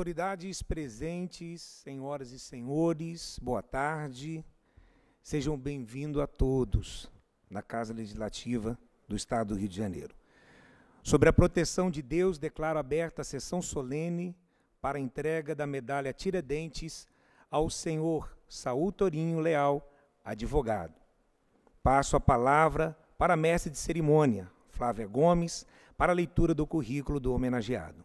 autoridades presentes, senhoras e senhores, boa tarde. Sejam bem-vindos a todos na Casa Legislativa do Estado do Rio de Janeiro. Sobre a proteção de Deus, declaro aberta a sessão solene para a entrega da medalha Tiradentes ao senhor Saul Torinho Leal, advogado. Passo a palavra para a mestre de cerimônia, Flávia Gomes, para a leitura do currículo do homenageado.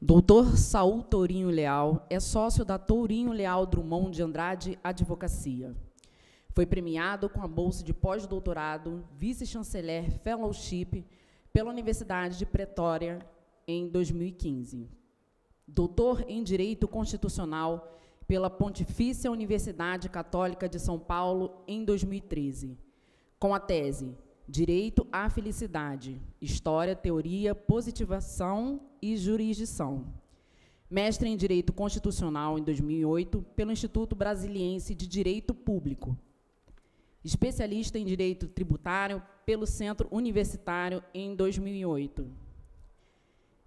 Doutor Saul Tourinho Leal é sócio da Tourinho Leal Drummond de Andrade Advocacia. Foi premiado com a bolsa de pós-doutorado vice-chanceler fellowship pela Universidade de Pretória em 2015. Doutor em Direito Constitucional pela Pontifícia Universidade Católica de São Paulo em 2013, com a tese Direito à Felicidade, História, Teoria, Positivação e Jurisdição. Mestre em Direito Constitucional em 2008 pelo Instituto Brasiliense de Direito Público. Especialista em Direito Tributário pelo Centro Universitário em 2008.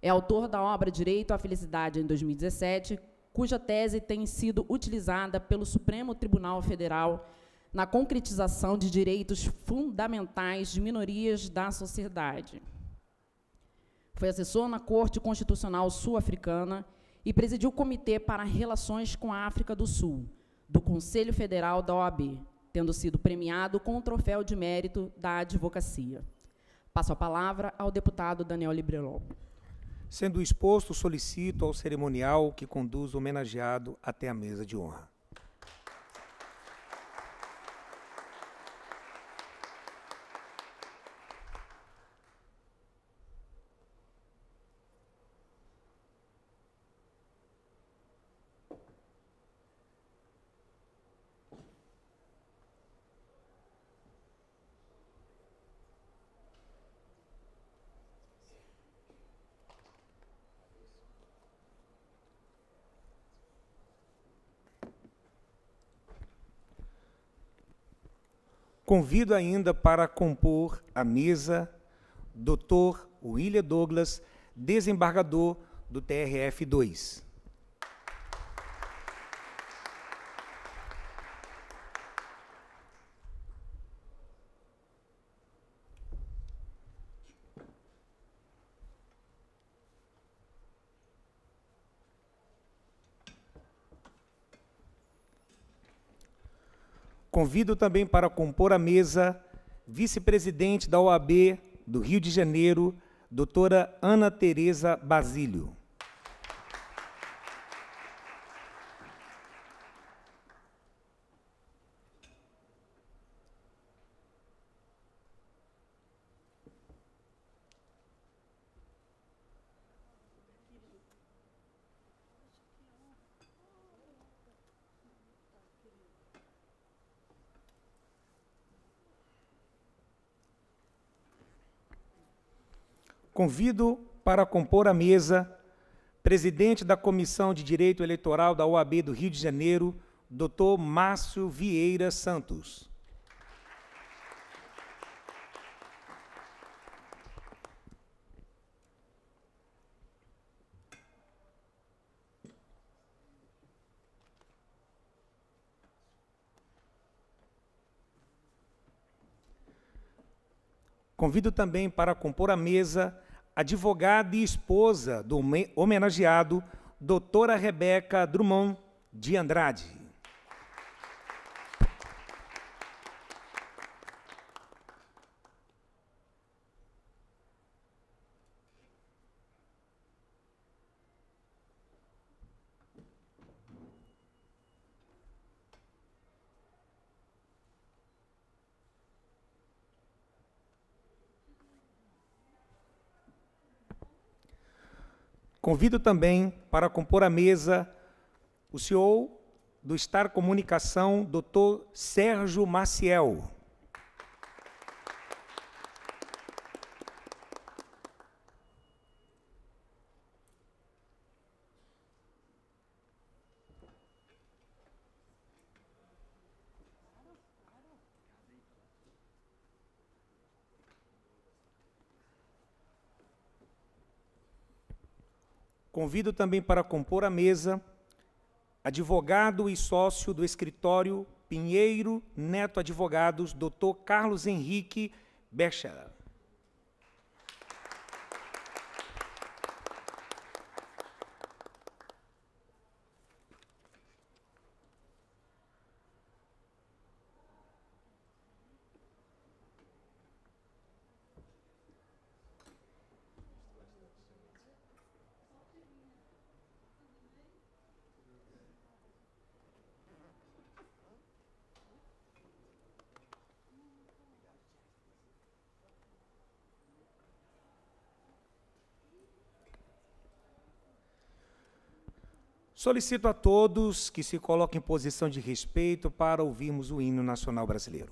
É autor da obra Direito à Felicidade em 2017, cuja tese tem sido utilizada pelo Supremo Tribunal Federal na concretização de direitos fundamentais de minorias da sociedade. Foi assessor na Corte Constitucional Sul-Africana e presidiu o Comitê para Relações com a África do Sul, do Conselho Federal da OAB, tendo sido premiado com o troféu de mérito da advocacia. Passo a palavra ao deputado Daniel Librelon. Sendo exposto, solicito ao cerimonial que conduz o homenageado até a mesa de honra. Convido ainda para compor a mesa Dr. William Douglas, desembargador do TRF 2. Convido também para compor a mesa vice-presidente da OAB do Rio de Janeiro, doutora Ana Tereza Basílio. Convido para compor a mesa presidente da Comissão de Direito Eleitoral da OAB do Rio de Janeiro, Doutor Márcio Vieira Santos. Convido também para compor a mesa advogada e esposa do homenageado, doutora Rebeca Drummond de Andrade. Convido também para compor a mesa o CEO do Star Comunicação, Dr. Sérgio Maciel. Convido também para compor a mesa advogado e sócio do escritório Pinheiro Neto Advogados, doutor Carlos Henrique Bechara. Solicito a todos que se coloquem em posição de respeito para ouvirmos o hino nacional brasileiro.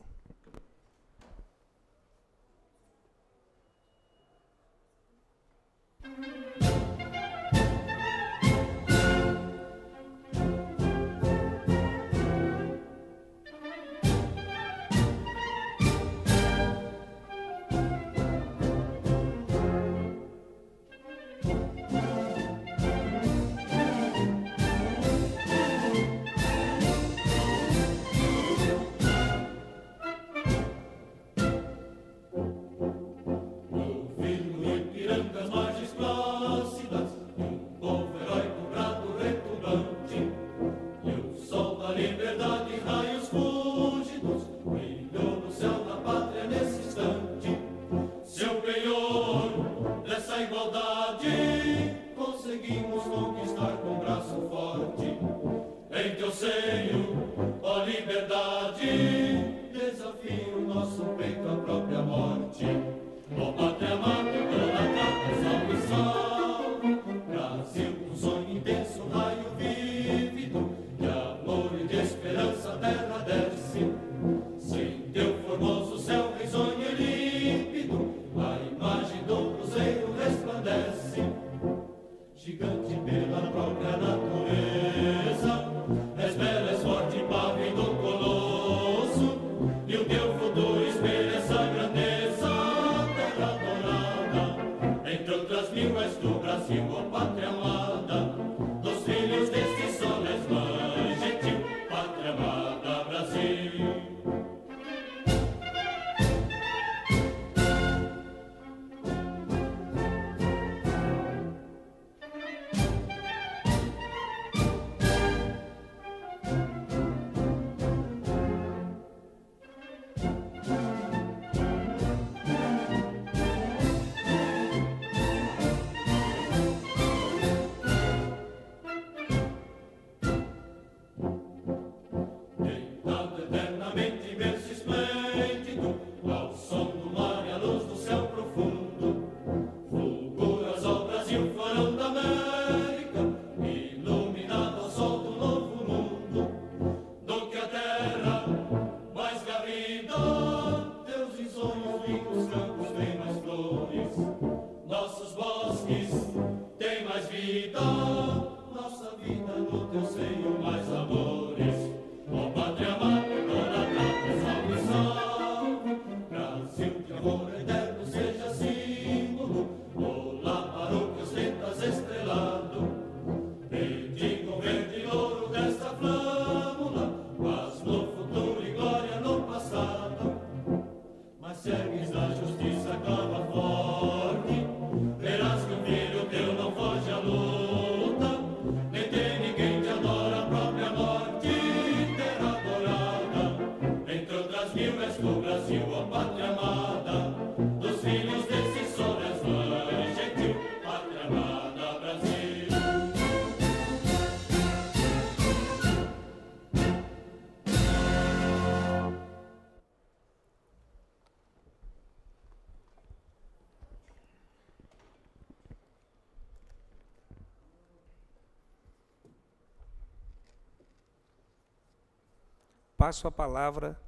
levar sua palavra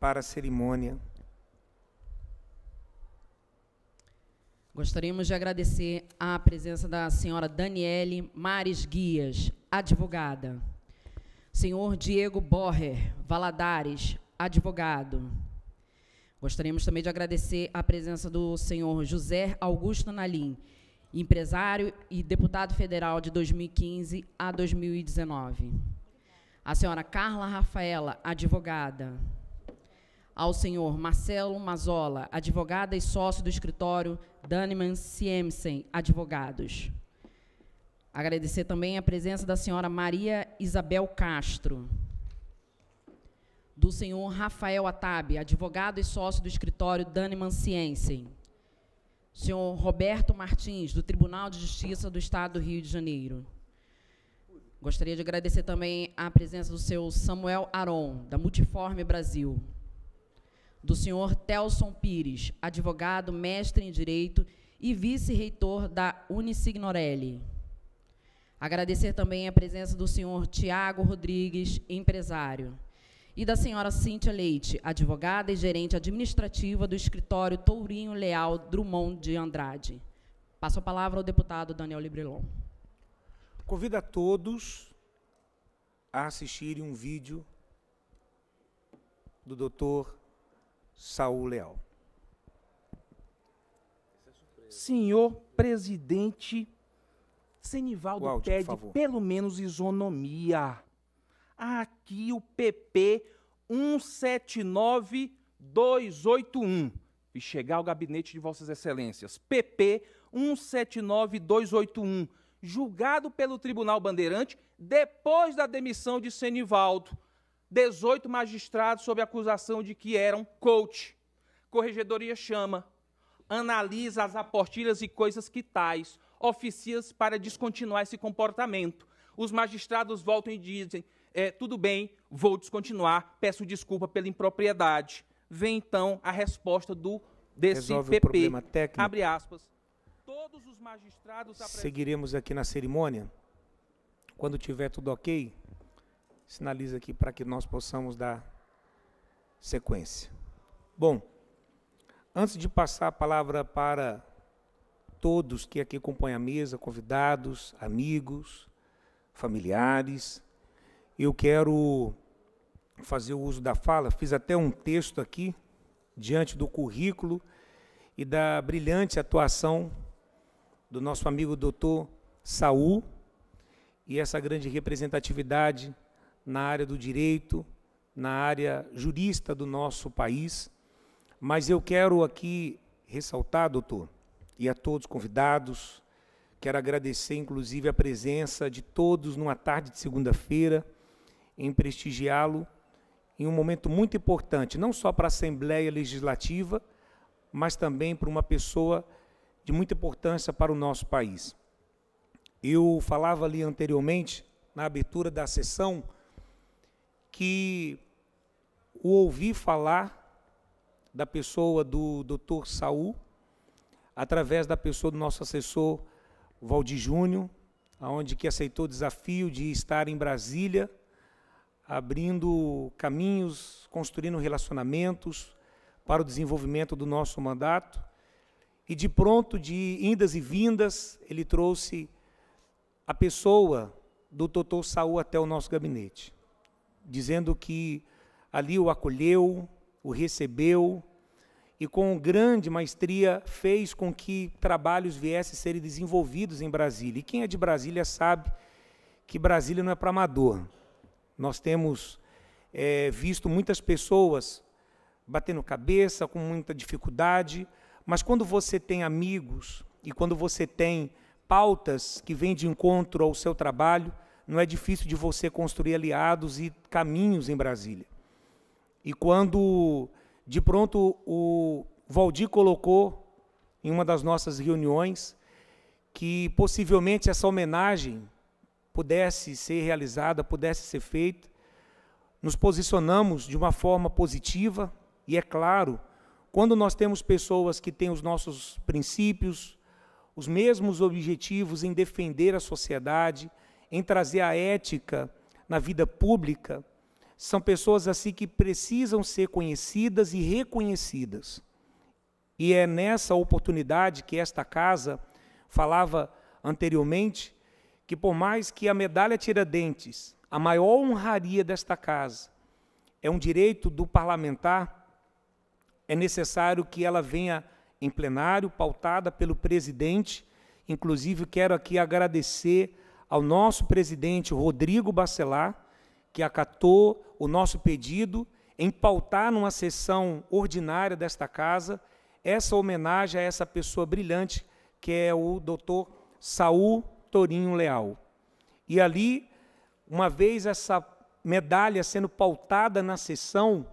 para a cerimônia. Gostaríamos de agradecer a presença da senhora Daniele Mares Guias, advogada. Senhor Diego Borrer Valadares, advogado. Gostaríamos também de agradecer a presença do senhor José Augusto Nalim, empresário e deputado federal de 2015 a 2019 à senhora Carla Rafaela, advogada, ao senhor Marcelo Mazola, advogada e sócio do escritório Daniman Siemsen, advogados. Agradecer também a presença da senhora Maria Isabel Castro, do senhor Rafael Atabe, advogado e sócio do escritório Daniman Siemsen. Senhor Roberto Martins, do Tribunal de Justiça do Estado do Rio de Janeiro. Gostaria de agradecer também a presença do seu Samuel Aron, da Multiforme Brasil, do senhor Telson Pires, advogado, mestre em Direito e vice-reitor da Unisignorelli. Agradecer também a presença do senhor Tiago Rodrigues, empresário, e da senhora Cíntia Leite, advogada e gerente administrativa do escritório Tourinho Leal Drummond de Andrade. Passo a palavra ao deputado Daniel Librelon. Convido a todos a assistirem um vídeo do Dr. Saul Leal. Senhor presidente Senivaldo áudio, pede pelo menos isonomia. Aqui o PP 179281. E chegar ao gabinete de Vossas Excelências. PP 179281 julgado pelo Tribunal Bandeirante depois da demissão de Senivaldo. 18 magistrados sob acusação de que eram coach. Corregedoria chama, analisa as aportilhas e coisas que tais, oficias para descontinuar esse comportamento. Os magistrados voltam e dizem: é, tudo bem, vou descontinuar, peço desculpa pela impropriedade. Vem então a resposta do DCPP. Resolve o problema técnico. Abre aspas todos os magistrados. Seguiremos aqui na cerimônia. Quando tiver tudo ok, sinaliza aqui para que nós possamos dar sequência. Bom, antes de passar a palavra para todos que aqui acompanham a mesa, convidados, amigos, familiares, eu quero fazer o uso da fala. Fiz até um texto aqui, diante do currículo e da brilhante atuação do nosso amigo doutor Saul e essa grande representatividade na área do direito, na área jurista do nosso país. Mas eu quero aqui ressaltar, doutor, e a todos convidados, quero agradecer inclusive a presença de todos numa tarde de segunda-feira, em prestigiá-lo em um momento muito importante, não só para a Assembleia Legislativa, mas também para uma pessoa de muita importância para o nosso país. Eu falava ali anteriormente, na abertura da sessão, que o ouvi falar da pessoa do Dr. Saul, através da pessoa do nosso assessor Valdir Júnior, aonde que aceitou o desafio de estar em Brasília, abrindo caminhos, construindo relacionamentos para o desenvolvimento do nosso mandato e de pronto, de indas e vindas, ele trouxe a pessoa do doutor Saul até o nosso gabinete, dizendo que ali o acolheu, o recebeu e com grande maestria fez com que trabalhos viessem a serem desenvolvidos em Brasília. E quem é de Brasília sabe que Brasília não é para amador. Nós temos é, visto muitas pessoas batendo cabeça, com muita dificuldade, mas quando você tem amigos e quando você tem pautas que vêm de encontro ao seu trabalho, não é difícil de você construir aliados e caminhos em Brasília. E quando, de pronto, o Valdir colocou em uma das nossas reuniões que possivelmente essa homenagem pudesse ser realizada, pudesse ser feita, nos posicionamos de uma forma positiva e, é claro, quando nós temos pessoas que têm os nossos princípios, os mesmos objetivos em defender a sociedade, em trazer a ética na vida pública, são pessoas assim que precisam ser conhecidas e reconhecidas. E é nessa oportunidade que esta casa falava anteriormente, que por mais que a medalha Tiradentes, a maior honraria desta casa, é um direito do parlamentar é necessário que ela venha em plenário, pautada pelo presidente. Inclusive, quero aqui agradecer ao nosso presidente Rodrigo Bacelar, que acatou o nosso pedido em pautar numa sessão ordinária desta casa essa homenagem a essa pessoa brilhante que é o doutor Saul Torinho Leal. E ali, uma vez essa medalha sendo pautada na sessão,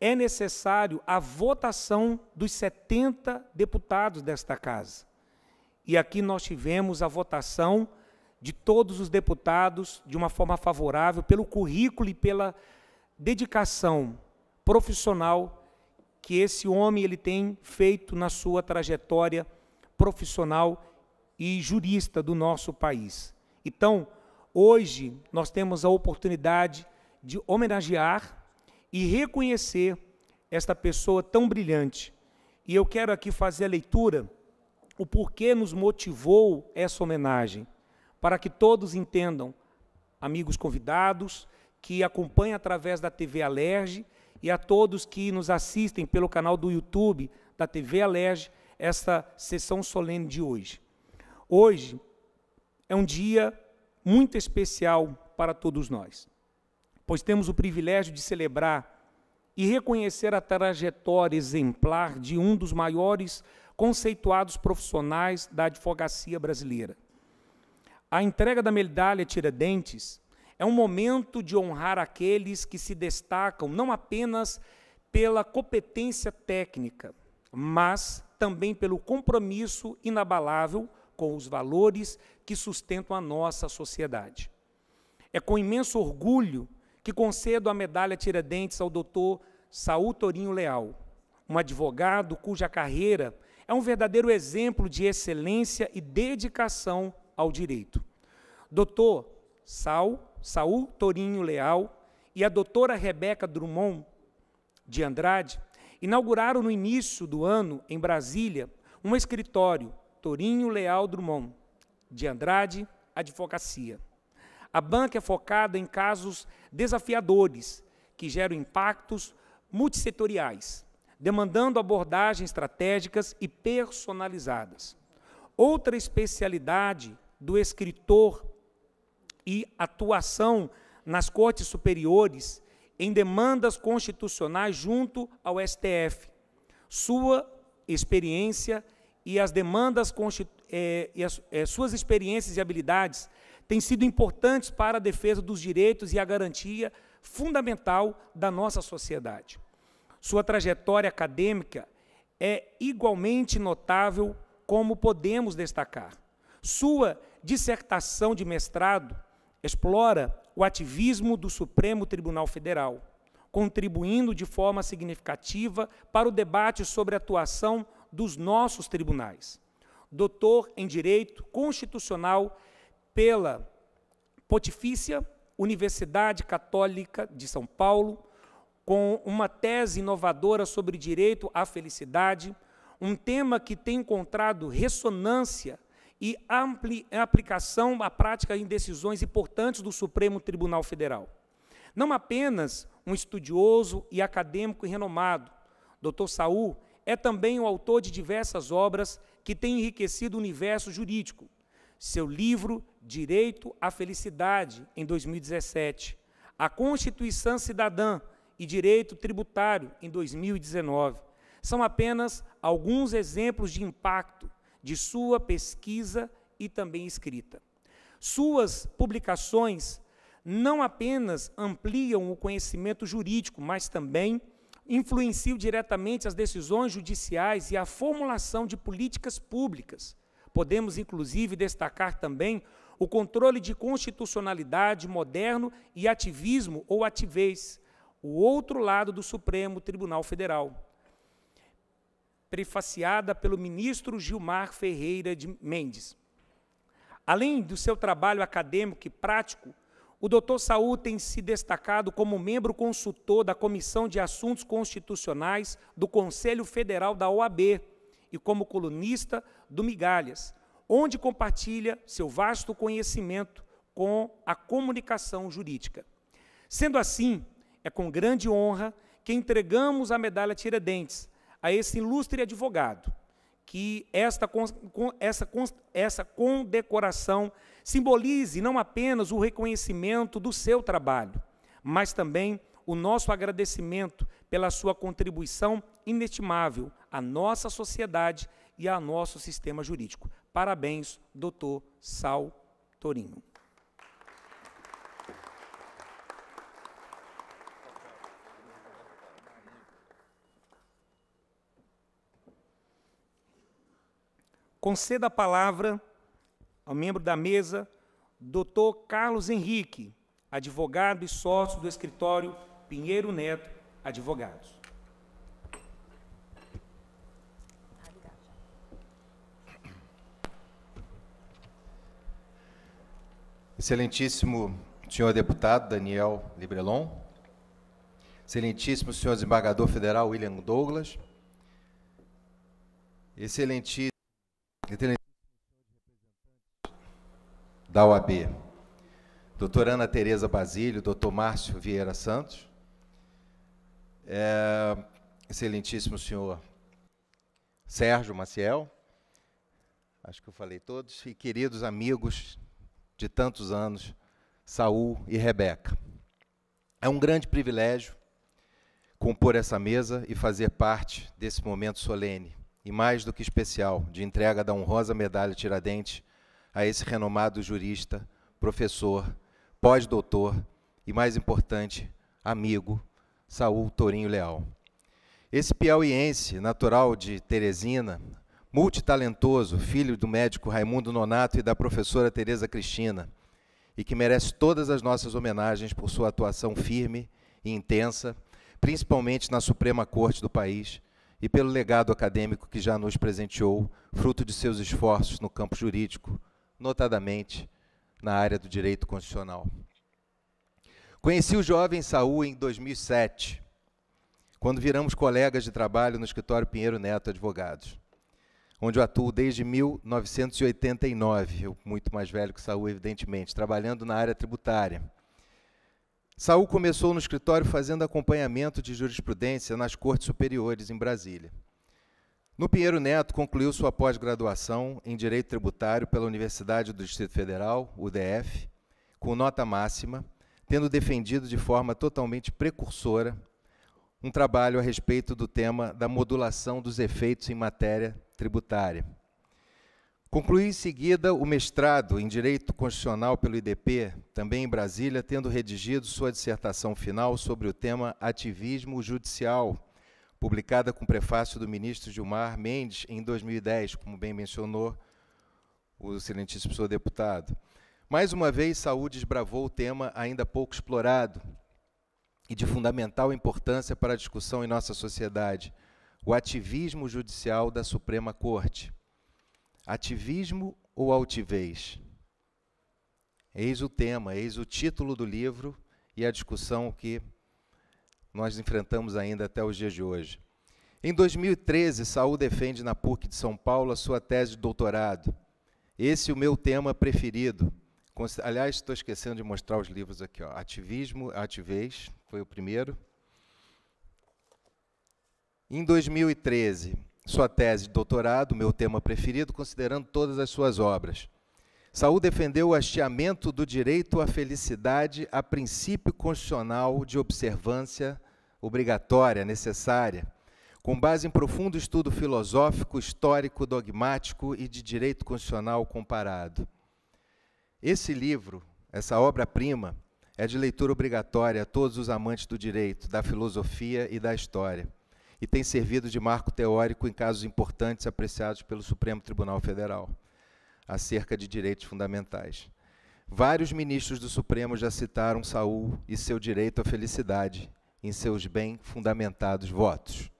é necessário a votação dos 70 deputados desta casa. E aqui nós tivemos a votação de todos os deputados de uma forma favorável pelo currículo e pela dedicação profissional que esse homem ele tem feito na sua trajetória profissional e jurista do nosso país. Então, hoje nós temos a oportunidade de homenagear e reconhecer esta pessoa tão brilhante. E eu quero aqui fazer a leitura, o porquê nos motivou essa homenagem, para que todos entendam, amigos convidados, que acompanham através da TV Alerge e a todos que nos assistem pelo canal do YouTube da TV Alerge, essa sessão solene de hoje. Hoje é um dia muito especial para todos nós pois temos o privilégio de celebrar e reconhecer a trajetória exemplar de um dos maiores conceituados profissionais da advocacia brasileira. A entrega da medalha Tiradentes é um momento de honrar aqueles que se destacam não apenas pela competência técnica, mas também pelo compromisso inabalável com os valores que sustentam a nossa sociedade. É com imenso orgulho que concedo a medalha Tiradentes ao doutor Saul Torinho Leal, um advogado cuja carreira é um verdadeiro exemplo de excelência e dedicação ao direito. Doutor Saul, Saul Torinho Leal e a doutora Rebeca Drummond de Andrade inauguraram no início do ano, em Brasília, um escritório, Torinho Leal Drummond de Andrade Advocacia, a banca é focada em casos desafiadores, que geram impactos multissetoriais, demandando abordagens estratégicas e personalizadas. Outra especialidade do escritor e atuação nas cortes superiores em demandas constitucionais junto ao STF. Sua experiência e as demandas constitucionais é, e as, é, suas experiências e habilidades têm sido importantes para a defesa dos direitos e a garantia fundamental da nossa sociedade. Sua trajetória acadêmica é igualmente notável, como podemos destacar. Sua dissertação de mestrado explora o ativismo do Supremo Tribunal Federal, contribuindo de forma significativa para o debate sobre a atuação dos nossos tribunais doutor em Direito Constitucional pela Pontifícia Universidade Católica de São Paulo, com uma tese inovadora sobre direito à felicidade, um tema que tem encontrado ressonância e ampli aplicação à prática em decisões importantes do Supremo Tribunal Federal. Não apenas um estudioso e acadêmico renomado, Dr. Saul é também o autor de diversas obras que têm enriquecido o universo jurídico. Seu livro Direito à Felicidade, em 2017, a Constituição Cidadã e Direito Tributário, em 2019, são apenas alguns exemplos de impacto de sua pesquisa e também escrita. Suas publicações não apenas ampliam o conhecimento jurídico, mas também influenciam diretamente as decisões judiciais e a formulação de políticas públicas. Podemos, inclusive, destacar também o controle de constitucionalidade moderno e ativismo ou ativez, o outro lado do Supremo Tribunal Federal. Prefaciada pelo ministro Gilmar Ferreira de Mendes. Além do seu trabalho acadêmico e prático, o doutor Saúl tem se destacado como membro consultor da Comissão de Assuntos Constitucionais do Conselho Federal da OAB e como colunista do Migalhas, onde compartilha seu vasto conhecimento com a comunicação jurídica. Sendo assim, é com grande honra que entregamos a medalha Tiradentes a esse ilustre advogado, que esta, essa, essa condecoração simbolize não apenas o reconhecimento do seu trabalho, mas também o nosso agradecimento pela sua contribuição inestimável à nossa sociedade e ao nosso sistema jurídico. Parabéns, doutor Sal Torinho. Conceda a palavra ao membro da mesa, Dr. Carlos Henrique, advogado e sócio do escritório Pinheiro Neto Advogados. Excelentíssimo senhor deputado Daniel Librelon, excelentíssimo senhor desembargador federal William Douglas, excelentíssimo da OAB. Doutora Ana Tereza Basílio, doutor Márcio Vieira Santos, é, excelentíssimo senhor Sérgio Maciel, acho que eu falei todos, e queridos amigos de tantos anos, Saul e Rebeca. É um grande privilégio compor essa mesa e fazer parte desse momento solene e mais do que especial de entrega da honrosa medalha Tiradentes a esse renomado jurista, professor, pós-doutor e, mais importante, amigo, Saul Torinho Leal. Esse piauiense, natural de Teresina, multitalentoso, filho do médico Raimundo Nonato e da professora Tereza Cristina, e que merece todas as nossas homenagens por sua atuação firme e intensa, principalmente na Suprema Corte do país, e pelo legado acadêmico que já nos presenteou, fruto de seus esforços no campo jurídico, notadamente na área do direito constitucional. Conheci o jovem Saul em 2007, quando viramos colegas de trabalho no escritório Pinheiro Neto Advogados, onde eu atuo desde 1989, eu muito mais velho que Saul, evidentemente, trabalhando na área tributária. Saul começou no escritório fazendo acompanhamento de jurisprudência nas cortes superiores em Brasília. No Pinheiro Neto, concluiu sua pós-graduação em Direito Tributário pela Universidade do Distrito Federal, UDF, com nota máxima, tendo defendido de forma totalmente precursora um trabalho a respeito do tema da modulação dos efeitos em matéria tributária. Concluí em seguida o mestrado em Direito Constitucional pelo IDP, também em Brasília, tendo redigido sua dissertação final sobre o tema ativismo judicial publicada com prefácio do ministro Gilmar Mendes em 2010, como bem mencionou o excelentíssimo senhor deputado. Mais uma vez, saúde desbravou o tema ainda pouco explorado e de fundamental importância para a discussão em nossa sociedade, o ativismo judicial da Suprema Corte. Ativismo ou altivez? Eis o tema, eis o título do livro e a discussão que nós enfrentamos ainda até os dias de hoje. Em 2013, Saul defende na PUC de São Paulo a sua tese de doutorado. Esse é o meu tema preferido. Aliás, estou esquecendo de mostrar os livros aqui. Ó. Ativismo, Ativez, foi o primeiro. Em 2013, sua tese de doutorado, meu tema preferido, considerando todas as suas obras. Saúl defendeu o hasteamento do direito à felicidade a princípio constitucional de observância obrigatória, necessária, com base em profundo estudo filosófico, histórico, dogmático e de direito constitucional comparado. Esse livro, essa obra-prima, é de leitura obrigatória a todos os amantes do direito, da filosofia e da história, e tem servido de marco teórico em casos importantes apreciados pelo Supremo Tribunal Federal, acerca de direitos fundamentais. Vários ministros do Supremo já citaram Saul e seu direito à felicidade em seus bem fundamentados votos.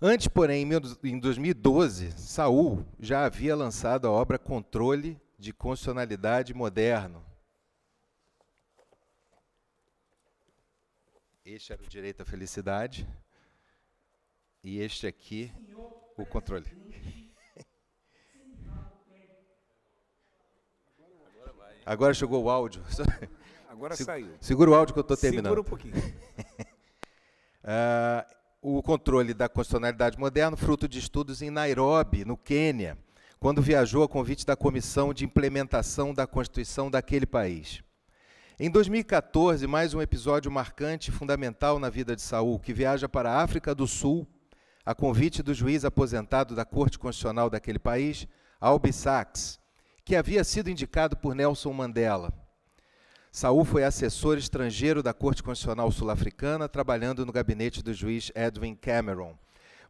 Antes, porém, em 2012, Saul já havia lançado a obra Controle de Constitucionalidade Moderno. Este era o direito à felicidade e este aqui o controle. Agora chegou o áudio. Agora Se, saiu. Segura o áudio que eu estou terminando. Segura um pouquinho. uh, o controle da constitucionalidade moderna, fruto de estudos em Nairobi, no Quênia, quando viajou a convite da Comissão de Implementação da Constituição daquele país. Em 2014, mais um episódio marcante e fundamental na vida de Saul, que viaja para a África do Sul, a convite do juiz aposentado da Corte Constitucional daquele país, Albi Sachs, que havia sido indicado por Nelson Mandela. Saul foi assessor estrangeiro da Corte Constitucional Sul-Africana, trabalhando no gabinete do juiz Edwin Cameron.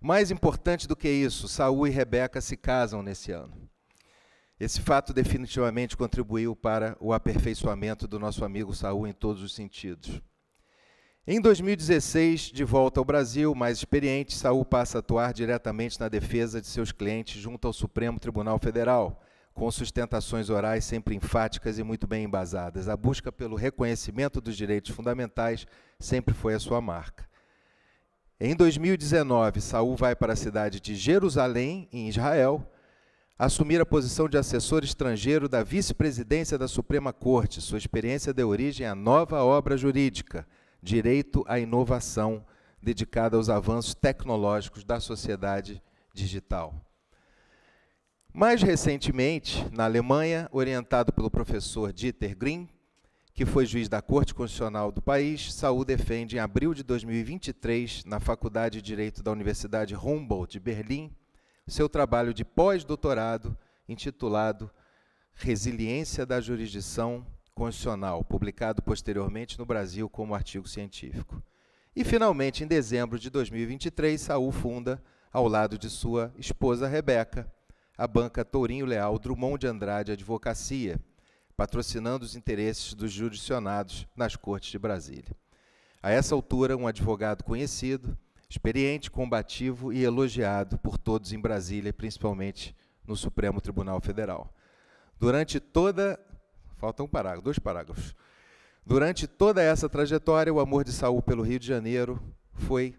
Mais importante do que isso, Saul e Rebeca se casam nesse ano. Esse fato definitivamente contribuiu para o aperfeiçoamento do nosso amigo Saul em todos os sentidos. Em 2016, de volta ao Brasil, mais experiente, Saul passa a atuar diretamente na defesa de seus clientes junto ao Supremo Tribunal Federal com sustentações orais sempre enfáticas e muito bem embasadas. A busca pelo reconhecimento dos direitos fundamentais sempre foi a sua marca. Em 2019, Saul vai para a cidade de Jerusalém, em Israel, assumir a posição de assessor estrangeiro da vice-presidência da Suprema Corte. Sua experiência deu origem à nova obra jurídica, Direito à Inovação, dedicada aos avanços tecnológicos da sociedade digital. Mais recentemente, na Alemanha, orientado pelo professor Dieter Green, que foi juiz da Corte Constitucional do país, Saul defende em abril de 2023, na Faculdade de Direito da Universidade Humboldt de Berlim, seu trabalho de pós-doutorado intitulado Resiliência da Jurisdição Constitucional, publicado posteriormente no Brasil como artigo científico. E finalmente, em dezembro de 2023, Saul funda, ao lado de sua esposa Rebeca, a banca Tourinho Leal Drummond de Andrade Advocacia, patrocinando os interesses dos judicionados nas Cortes de Brasília. A essa altura, um advogado conhecido, experiente, combativo e elogiado por todos em Brasília, principalmente no Supremo Tribunal Federal. Durante toda. Faltam um parágrafo, dois parágrafos. Durante toda essa trajetória, o amor de Saul pelo Rio de Janeiro foi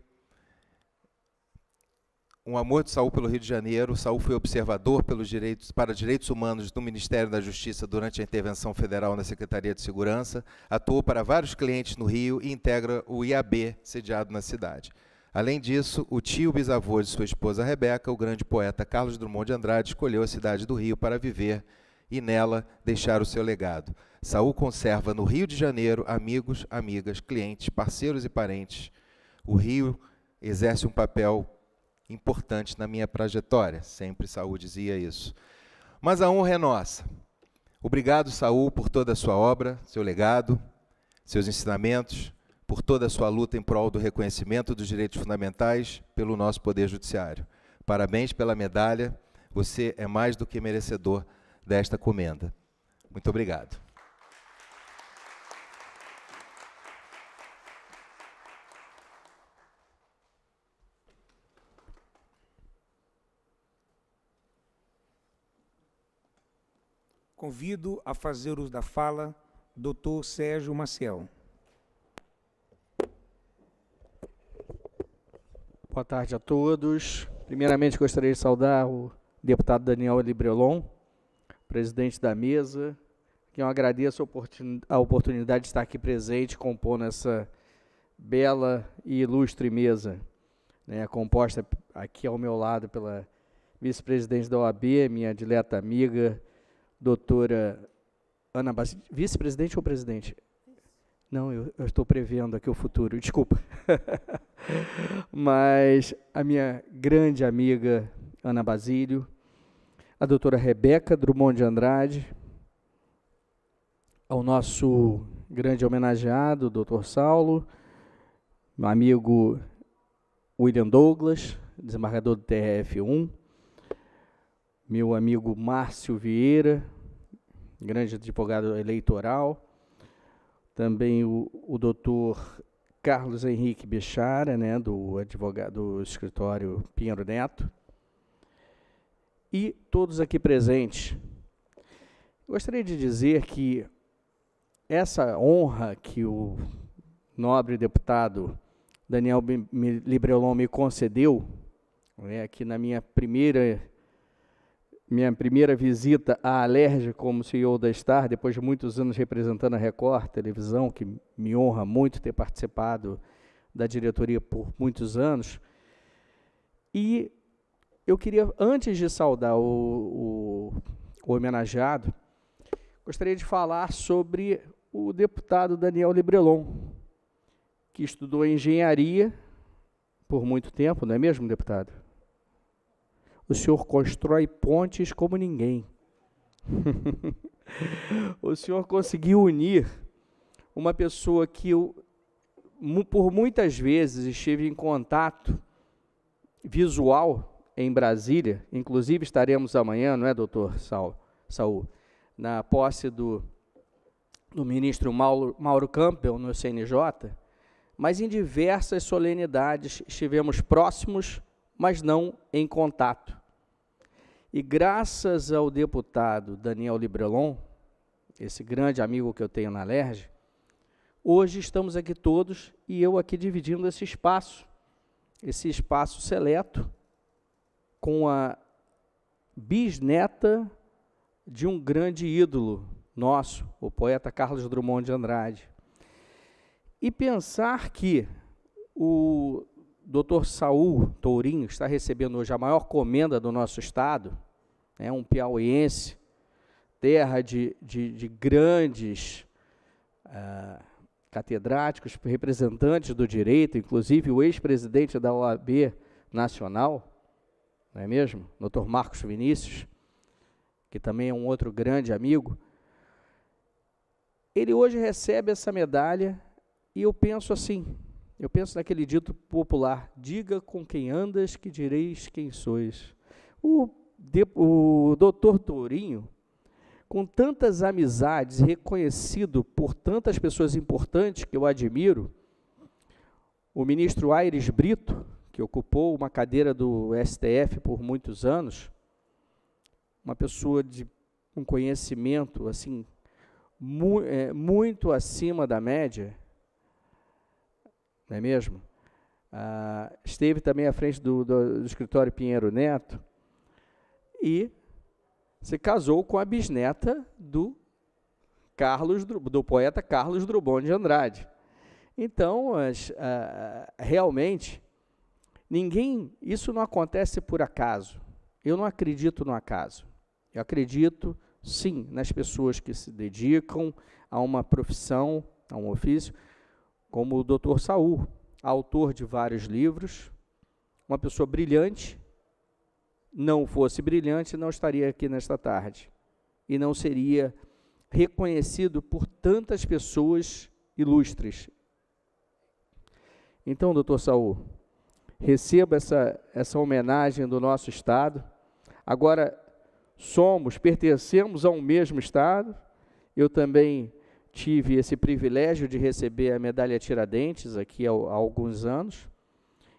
um amor de Saul pelo Rio de Janeiro. Saul foi observador pelos direitos, para direitos humanos do Ministério da Justiça durante a intervenção federal na Secretaria de Segurança, atuou para vários clientes no Rio e integra o IAB, sediado na cidade. Além disso, o tio bisavô de sua esposa Rebeca, o grande poeta Carlos Drummond de Andrade, escolheu a cidade do Rio para viver e nela deixar o seu legado. Saul conserva no Rio de Janeiro amigos, amigas, clientes, parceiros e parentes. O Rio exerce um papel importante na minha trajetória. Sempre Saul dizia isso. Mas a honra é nossa. Obrigado, Saul, por toda a sua obra, seu legado, seus ensinamentos, por toda a sua luta em prol do reconhecimento dos direitos fundamentais pelo nosso poder judiciário. Parabéns pela medalha. Você é mais do que merecedor desta comenda. Muito obrigado. Convido a fazer uso da fala Dr. Sérgio Maciel. Boa tarde a todos. Primeiramente, gostaria de saudar o deputado Daniel Librelon, presidente da mesa, que eu agradeço a oportunidade de estar aqui presente, compondo essa bela e ilustre mesa, né, composta aqui ao meu lado pela vice-presidente da OAB, minha dileta amiga, doutora Ana Basílio, vice-presidente ou presidente? Não, eu, eu, estou prevendo aqui o futuro, desculpa. Mas a minha grande amiga Ana Basílio, a doutora Rebeca Drummond de Andrade, ao nosso grande homenageado, doutor Saulo, meu amigo William Douglas, desembargador do TRF1, meu amigo Márcio Vieira, grande advogado eleitoral, também o, o doutor Carlos Henrique Bechara, né, do advogado do escritório Pinheiro Neto, e todos aqui presentes. Gostaria de dizer que essa honra que o nobre deputado Daniel Librelon me concedeu, né, aqui na minha primeira minha primeira visita à Alerj como CEO da Star, depois de muitos anos representando a Record Televisão, que me honra muito ter participado da diretoria por muitos anos. E eu queria, antes de saudar o, o, o homenageado, gostaria de falar sobre o deputado Daniel Librelon, que estudou engenharia por muito tempo, não é mesmo, deputado? o Senhor constrói pontes como ninguém. o Senhor conseguiu unir uma pessoa que eu, por muitas vezes, estive em contato visual em Brasília, inclusive estaremos amanhã, não é, doutor Saul, Saul na posse do, do ministro Mauro, Mauro Campbell no CNJ, mas em diversas solenidades estivemos próximos mas não em contato. E graças ao deputado Daniel Librelon, esse grande amigo que eu tenho na LERJ, hoje estamos aqui todos e eu aqui dividindo esse espaço, esse espaço seleto, com a bisneta de um grande ídolo nosso, o poeta Carlos Drummond de Andrade. E pensar que o Dr. Saul Tourinho está recebendo hoje a maior comenda do nosso estado, é um piauiense, terra de, de, de grandes uh, catedráticos, representantes do direito, inclusive o ex-presidente da OAB Nacional, não é mesmo? Dr. Marcos Vinícius, que também é um outro grande amigo. Ele hoje recebe essa medalha e eu penso assim, eu penso naquele dito popular: diga com quem andas que direis quem sois. O, de, o doutor Tourinho, com tantas amizades, reconhecido por tantas pessoas importantes que eu admiro, o ministro Aires Brito, que ocupou uma cadeira do STF por muitos anos, uma pessoa de um conhecimento assim mu é, muito acima da média, não é mesmo? Ah, esteve também à frente do, do, do escritório Pinheiro Neto e se casou com a bisneta do Carlos do poeta Carlos Drummond de Andrade. Então, as, ah, ah, realmente, ninguém, isso não acontece por acaso. Eu não acredito no acaso. Eu acredito, sim, nas pessoas que se dedicam a uma profissão, a um ofício, como o Dr. Saul, autor de vários livros, uma pessoa brilhante, não fosse brilhante, não estaria aqui nesta tarde e não seria reconhecido por tantas pessoas ilustres. Então, doutor Saul, receba essa, essa homenagem do nosso Estado. Agora, somos, pertencemos a um mesmo Estado. Eu também tive esse privilégio de receber a medalha Tiradentes aqui há, há alguns anos.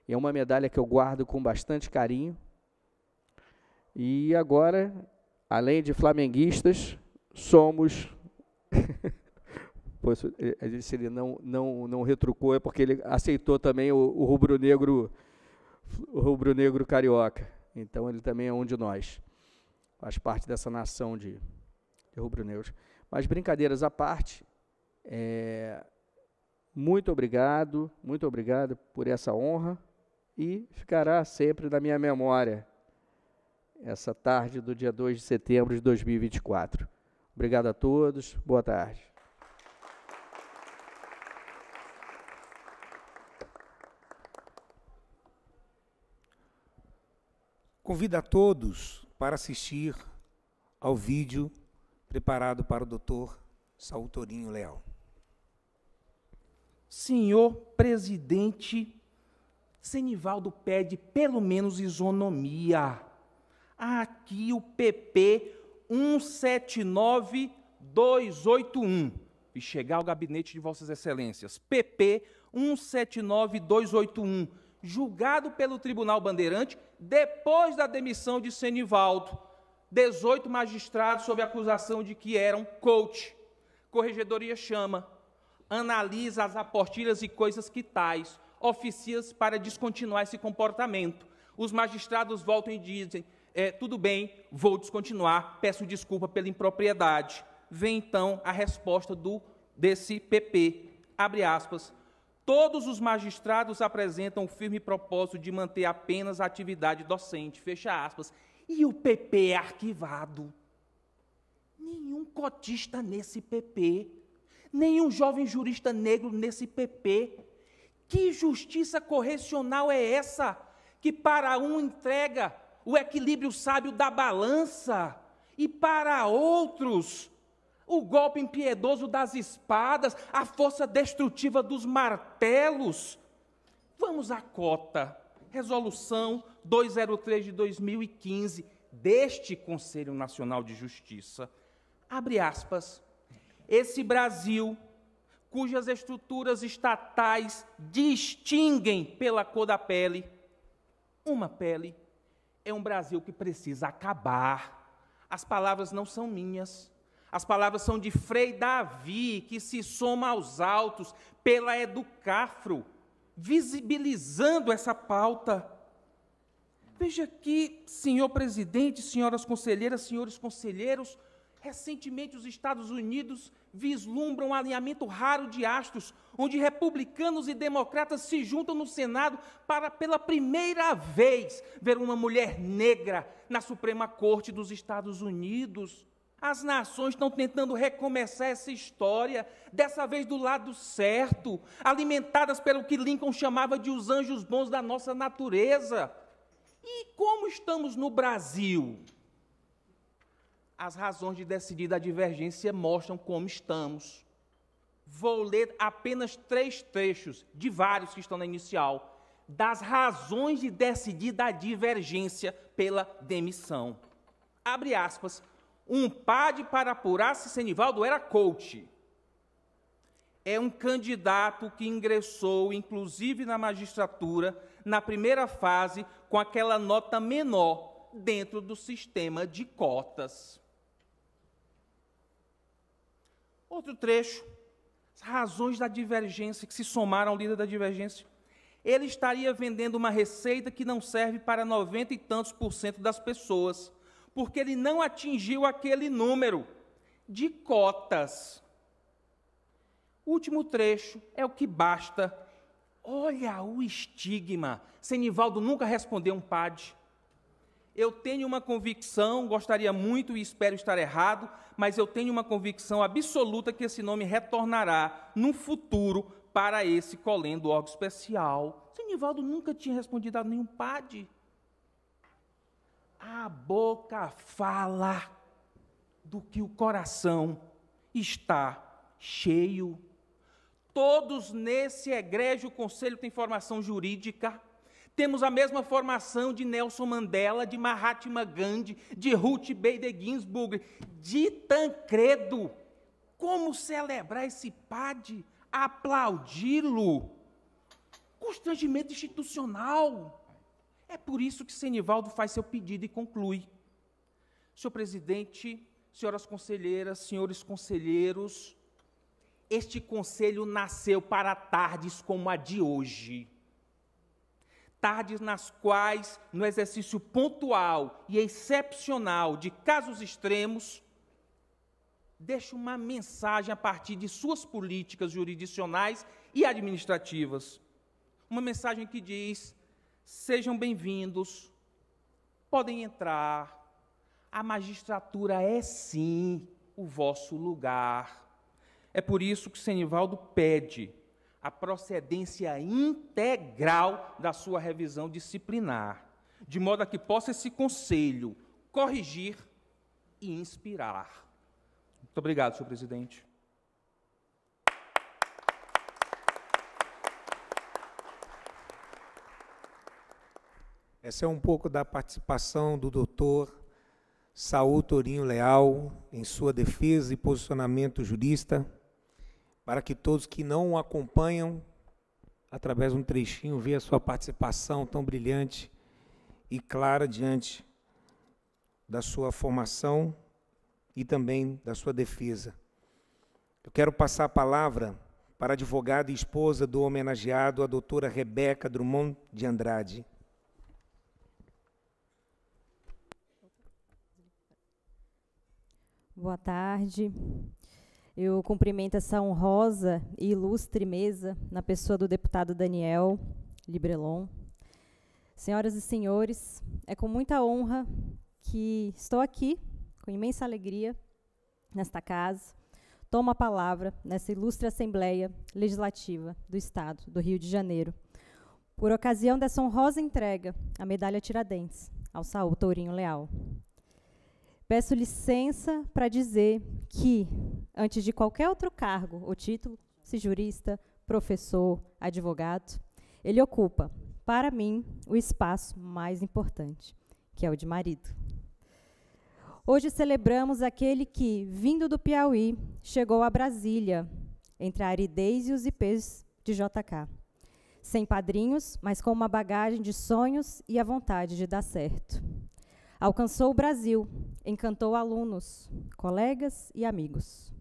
É uma medalha que eu guardo com bastante carinho. E agora, além de flamenguistas, somos. Eh, se ele não, não, não retrucou, é porque ele aceitou também o, o rubro-negro rubro-negro carioca. Então ele também é um de nós. Faz parte dessa nação de, de rubro-negros. Mas brincadeiras à parte, é, muito obrigado, muito obrigado por essa honra e ficará sempre na minha memória essa tarde do dia 2 de setembro de 2024. Obrigado a todos, boa tarde. Convido a todos para assistir ao vídeo preparado para o doutor Saul Torinho Leal. Senhor presidente, Senivaldo pede pelo menos isonomia. Aqui o PP 179281. E chegar ao gabinete de Vossas Excelências. PP 179281. Julgado pelo Tribunal Bandeirante depois da demissão de Senivaldo 18 magistrados sob acusação de que eram coach. Corregedoria chama, analisa as aportilhas e coisas que tais, oficias para descontinuar esse comportamento. Os magistrados voltam e dizem: é, tudo bem, vou descontinuar, peço desculpa pela impropriedade. Vem então a resposta do desse PP. Abre aspas. Todos os magistrados apresentam o firme propósito de manter apenas a atividade docente. Fecha aspas. E o PP é arquivado. Nenhum cotista nesse PP, nenhum jovem jurista negro nesse PP. Que justiça correcional é essa que para um entrega o equilíbrio sábio da balança e para outros o golpe impiedoso das espadas, a força destrutiva dos martelos? Vamos à cota resolução 203 de 2015 deste Conselho Nacional de Justiça, abre aspas, esse Brasil, cujas estruturas estatais distinguem pela cor da pele, uma pele, é um Brasil que precisa acabar. As palavras não são minhas. As palavras são de Frei Davi, que se soma aos altos pela Educafro, visibilizando essa pauta. Veja aqui, senhor presidente, senhoras conselheiras, senhores conselheiros, recentemente os Estados Unidos vislumbram um alinhamento raro de astros, onde republicanos e democratas se juntam no Senado para, pela primeira vez, ver uma mulher negra na Suprema Corte dos Estados Unidos. As nações estão tentando recomeçar essa história, dessa vez do lado certo, alimentadas pelo que Lincoln chamava de os anjos bons da nossa natureza. E como estamos no Brasil? As razões de decidir da divergência mostram como estamos. Vou ler apenas três trechos, de vários que estão na inicial, das razões de decidir da divergência pela demissão. Abre aspas um PAD para apurar se Senivaldo era coach. É um candidato que ingressou, inclusive na magistratura, na primeira fase, com aquela nota menor dentro do sistema de cotas. Outro trecho, as razões da divergência que se somaram ao líder da divergência. Ele estaria vendendo uma receita que não serve para noventa e tantos por cento das pessoas porque ele não atingiu aquele número de cotas. O último trecho é o que basta. Olha o estigma. Senivaldo nunca respondeu um PAD. Eu tenho uma convicção, gostaria muito e espero estar errado, mas eu tenho uma convicção absoluta que esse nome retornará no futuro para esse colendo órgão especial. Senivaldo nunca tinha respondido a nenhum PAD. A boca fala do que o coração está cheio. Todos nesse egrégio conselho têm formação jurídica. Temos a mesma formação de Nelson Mandela, de Mahatma Gandhi, de Ruth Bader Ginsburg, de Tancredo. Como celebrar esse PAD? Aplaudi-lo. Constrangimento institucional. É por isso que Senivaldo faz seu pedido e conclui. Senhor presidente, senhoras conselheiras, senhores conselheiros, este conselho nasceu para tardes como a de hoje. Tardes nas quais, no exercício pontual e excepcional de casos extremos, deixa uma mensagem a partir de suas políticas jurisdicionais e administrativas. Uma mensagem que diz: Sejam bem-vindos, podem entrar. A magistratura é sim o vosso lugar. É por isso que Senivaldo pede a procedência integral da sua revisão disciplinar, de modo a que possa esse conselho corrigir e inspirar. Muito obrigado, senhor presidente. Essa é um pouco da participação do doutor Saul Torinho Leal em sua defesa e posicionamento jurista, para que todos que não o acompanham, através de um trechinho, vejam a sua participação tão brilhante e clara diante da sua formação e também da sua defesa. Eu quero passar a palavra para a advogada e esposa do homenageado, a doutora Rebeca Drummond de Andrade. Boa tarde. Eu cumprimento essa honrosa e ilustre mesa na pessoa do deputado Daniel Librelon. Senhoras e senhores, é com muita honra que estou aqui, com imensa alegria, nesta casa, tomo a palavra nessa ilustre Assembleia Legislativa do Estado do Rio de Janeiro, por ocasião dessa honrosa entrega à medalha Tiradentes ao Saúl Tourinho Leal. Peço licença para dizer que, antes de qualquer outro cargo ou título, se jurista, professor, advogado, ele ocupa, para mim, o espaço mais importante, que é o de marido. Hoje celebramos aquele que, vindo do Piauí, chegou a Brasília, entre a aridez e os IPs de JK. Sem padrinhos, mas com uma bagagem de sonhos e a vontade de dar certo. Alcançou o Brasil, encantou alunos, colegas e amigos.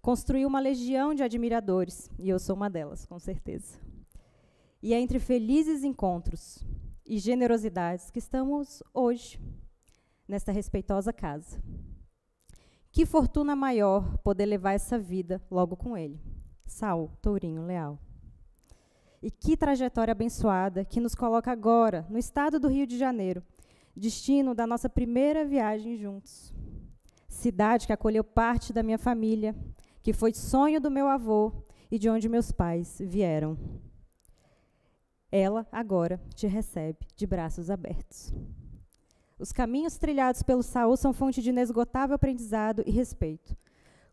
Construiu uma legião de admiradores, e eu sou uma delas, com certeza. E é entre felizes encontros e generosidades que estamos hoje, nesta respeitosa casa. Que fortuna maior poder levar essa vida logo com ele. Saul Tourinho Leal. E que trajetória abençoada que nos coloca agora no estado do Rio de Janeiro, destino da nossa primeira viagem juntos. Cidade que acolheu parte da minha família, que foi sonho do meu avô e de onde meus pais vieram. Ela agora te recebe de braços abertos. Os caminhos trilhados pelo Saul são fonte de inesgotável aprendizado e respeito.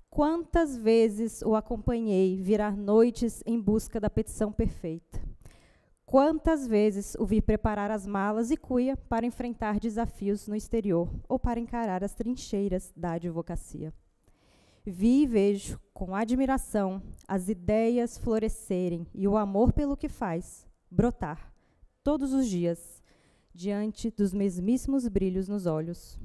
Quantas vezes o acompanhei virar noites em busca da petição perfeita? Quantas vezes o vi preparar as malas e cuia para enfrentar desafios no exterior ou para encarar as trincheiras da advocacia. Vi e vejo com admiração as ideias florescerem e o amor pelo que faz brotar todos os dias diante dos mesmíssimos brilhos nos olhos.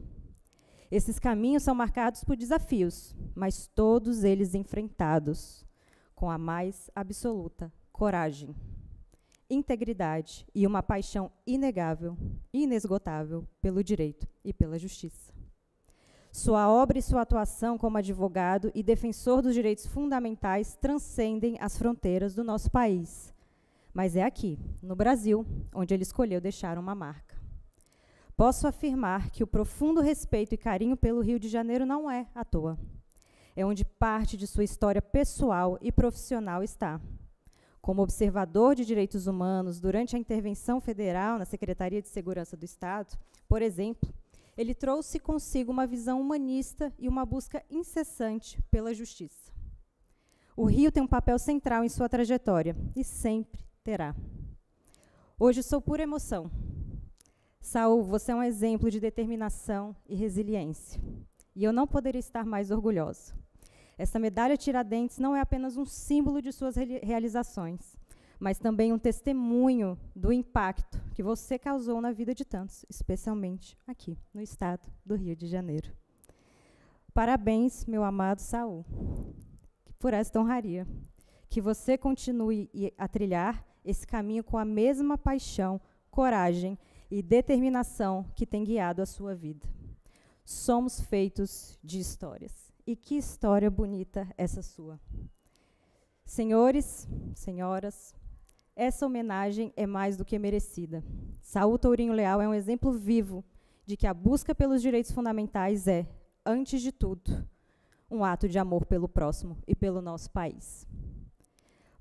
Esses caminhos são marcados por desafios, mas todos eles enfrentados com a mais absoluta coragem integridade e uma paixão inegável, inesgotável pelo direito e pela justiça. Sua obra e sua atuação como advogado e defensor dos direitos fundamentais transcendem as fronteiras do nosso país. Mas é aqui, no Brasil, onde ele escolheu deixar uma marca. Posso afirmar que o profundo respeito e carinho pelo Rio de Janeiro não é à toa. É onde parte de sua história pessoal e profissional está como observador de direitos humanos durante a intervenção federal na Secretaria de Segurança do Estado, por exemplo, ele trouxe consigo uma visão humanista e uma busca incessante pela justiça. O Rio tem um papel central em sua trajetória e sempre terá. Hoje sou pura emoção. Saul, você é um exemplo de determinação e resiliência. E eu não poderia estar mais orgulhosa. Esta medalha Tiradentes não é apenas um símbolo de suas realizações, mas também um testemunho do impacto que você causou na vida de tantos, especialmente aqui no estado do Rio de Janeiro. Parabéns, meu amado Saul, por esta honraria. Que você continue a trilhar esse caminho com a mesma paixão, coragem e determinação que tem guiado a sua vida. Somos feitos de histórias. E que história bonita essa sua. Senhores, senhoras, essa homenagem é mais do que merecida. Saúl Tourinho Leal é um exemplo vivo de que a busca pelos direitos fundamentais é, antes de tudo, um ato de amor pelo próximo e pelo nosso país.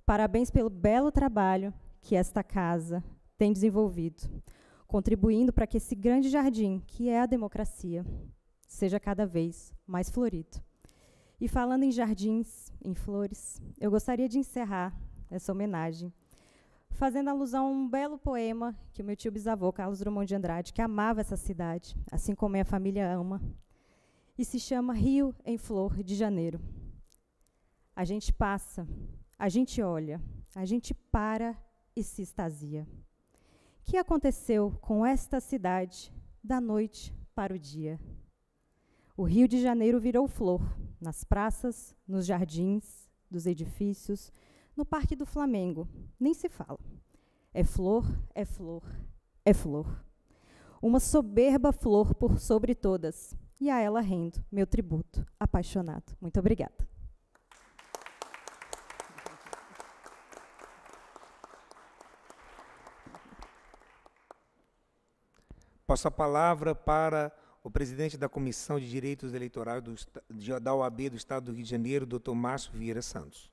Parabéns pelo belo trabalho que esta casa tem desenvolvido, contribuindo para que esse grande jardim, que é a democracia, seja cada vez mais florido. E falando em jardins, em flores, eu gostaria de encerrar essa homenagem fazendo alusão a um belo poema que o meu tio bisavô, Carlos Drummond de Andrade, que amava essa cidade, assim como minha família ama, e se chama Rio em Flor de Janeiro. A gente passa, a gente olha, a gente para e se extasia. O que aconteceu com esta cidade da noite para o dia? O Rio de Janeiro virou flor nas praças, nos jardins, dos edifícios, no Parque do Flamengo, nem se fala. É flor, é flor, é flor. Uma soberba flor por sobre todas. E a ela rendo meu tributo apaixonado. Muito obrigada. Passo a palavra para o presidente da Comissão de Direitos Eleitorais do, da OAB do Estado do Rio de Janeiro, doutor Márcio Vieira Santos.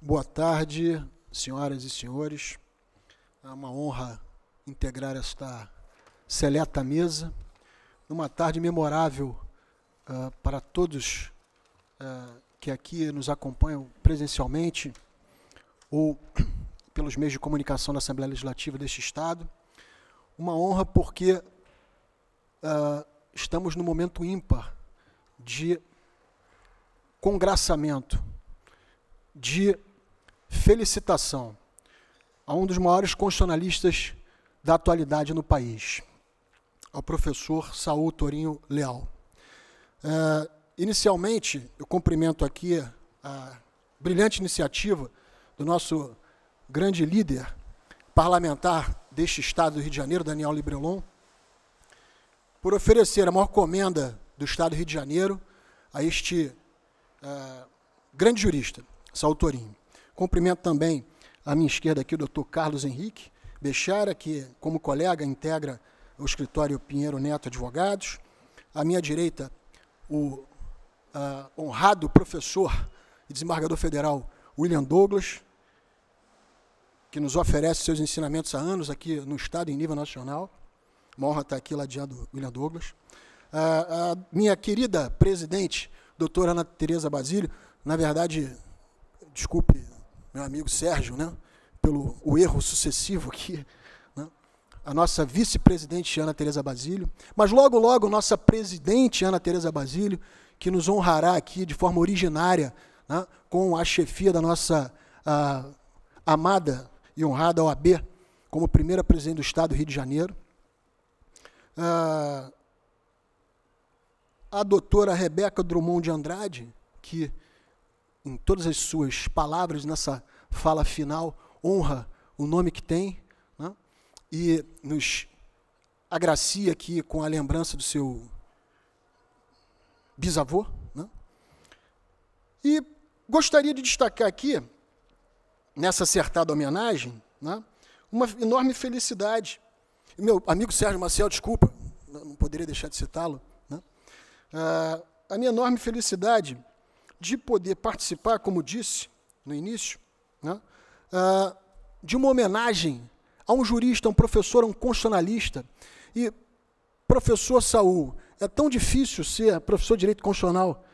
Boa tarde, senhoras e senhores. É uma honra integrar esta seleta mesa, numa tarde memorável uh, para todos uh, que aqui nos acompanham presencialmente ou pelos meios de comunicação da Assembleia Legislativa deste Estado uma honra porque uh, estamos no momento ímpar de congraçamento, de felicitação a um dos maiores constitucionalistas da atualidade no país, ao professor Saul Torinho Leal. Uh, inicialmente, eu cumprimento aqui a brilhante iniciativa do nosso grande líder parlamentar, deste estado do Rio de Janeiro, Daniel Librelon, por oferecer a maior comenda do estado do Rio de Janeiro a este uh, grande jurista, Saltorinho. Cumprimento também à minha esquerda aqui o doutor Carlos Henrique Bechara, que, como colega, integra o escritório Pinheiro Neto Advogados. À minha direita, o uh, honrado professor e desembargador federal William Douglas, que nos oferece seus ensinamentos há anos aqui no Estado, em nível nacional. Uma honra estar aqui ladeado William Douglas. A, ah, a minha querida presidente, doutora Ana Tereza Basílio, na verdade, desculpe, meu amigo Sérgio, né, pelo o erro sucessivo aqui, né, a nossa vice-presidente Ana Tereza Basílio, mas logo, logo, nossa presidente Ana Tereza Basílio, que nos honrará aqui de forma originária né, com a chefia da nossa a, ah, amada e honrada a OAB como primeira presidente do Estado do Rio de Janeiro. Ah, a doutora Rebeca Drummond de Andrade, que em todas as suas palavras nessa fala final honra o nome que tem né? e nos agracia aqui com a lembrança do seu bisavô. Né? E gostaria de destacar aqui nessa acertada homenagem, né, uma enorme felicidade. Meu amigo Sérgio Maciel, desculpa, não poderia deixar de citá-lo, né, ah, a minha enorme felicidade de poder participar, como disse no início, né, ah, de uma homenagem a um jurista, a um professor, a um constitucionalista. E, professor Saul, é tão difícil ser professor de direito constitucional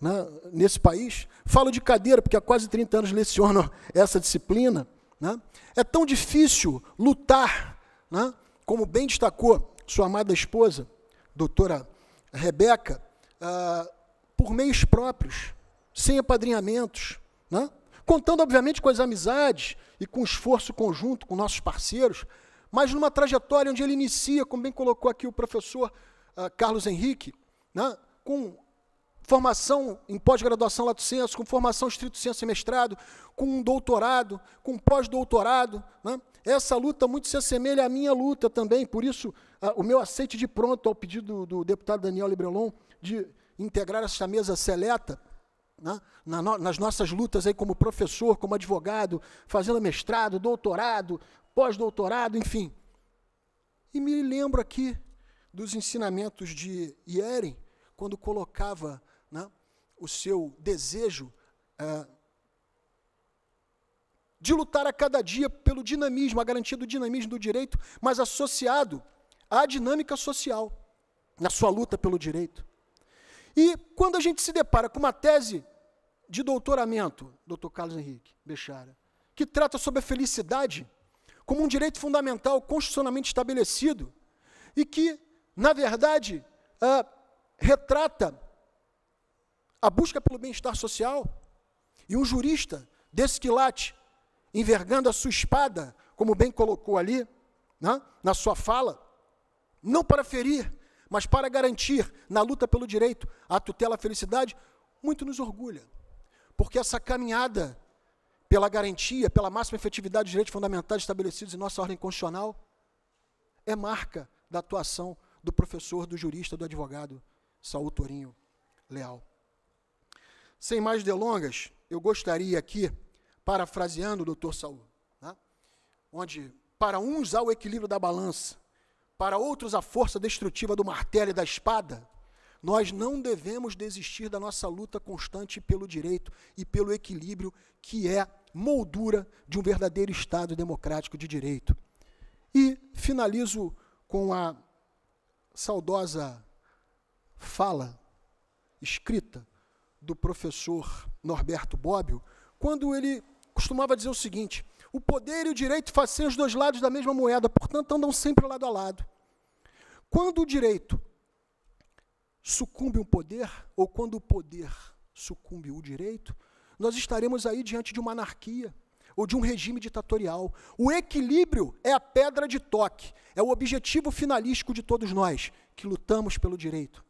né, nesse país. Falo de cadeira, porque há quase 30 anos leciono essa disciplina. Né? É tão difícil lutar, né? como bem destacou sua amada esposa, doutora Rebeca, ah, por meios próprios, sem apadrinhamentos, né? contando, obviamente, com as amizades e com o esforço conjunto com nossos parceiros, mas numa trajetória onde ele inicia, como bem colocou aqui o professor ah, Carlos Henrique, né? com formação em pós-graduação lato senso, com formação estrito senso e mestrado, com um doutorado, com pós-doutorado. Né? Essa luta muito se assemelha à minha luta também, por isso o meu aceite de pronto ao pedido do, do deputado Daniel Librelon de integrar essa mesa seleta né? Na, nas nossas lutas aí como professor, como advogado, fazendo mestrado, doutorado, pós-doutorado, enfim. E me lembro aqui dos ensinamentos de Ieren, quando colocava o seu desejo é, de lutar a cada dia pelo dinamismo, a garantia do dinamismo do direito, mas associado à dinâmica social, na sua luta pelo direito. E quando a gente se depara com uma tese de doutoramento, doutor Carlos Henrique Bechara, que trata sobre a felicidade como um direito fundamental constitucionalmente estabelecido e que, na verdade, uh, retrata a busca pelo bem-estar social. E um jurista desse quilate, envergando a sua espada, como bem colocou ali, né, na sua fala, não para ferir, mas para garantir, na luta pelo direito à tutela à felicidade, muito nos orgulha. Porque essa caminhada pela garantia, pela máxima efetividade dos direitos fundamentais estabelecidos em nossa ordem constitucional, é marca da atuação do professor, do jurista, do advogado Saul Torinho Leal. Sem mais delongas, eu gostaria aqui, parafraseando o Dr. Saul, né? onde para uns há o equilíbrio da balança, para outros a força destrutiva do martelo e da espada, nós não devemos desistir da nossa luta constante pelo direito e pelo equilíbrio que é moldura de um verdadeiro Estado democrático de direito. E finalizo com a saudosa fala escrita do professor Norberto Bobbio, quando ele costumava dizer o seguinte: o poder e o direito fazem os dois lados da mesma moeda, portanto andam sempre lado a lado. Quando o direito sucumbe um poder, ou quando o poder sucumbe o direito, nós estaremos aí diante de uma anarquia ou de um regime ditatorial. O equilíbrio é a pedra de toque, é o objetivo finalístico de todos nós que lutamos pelo direito,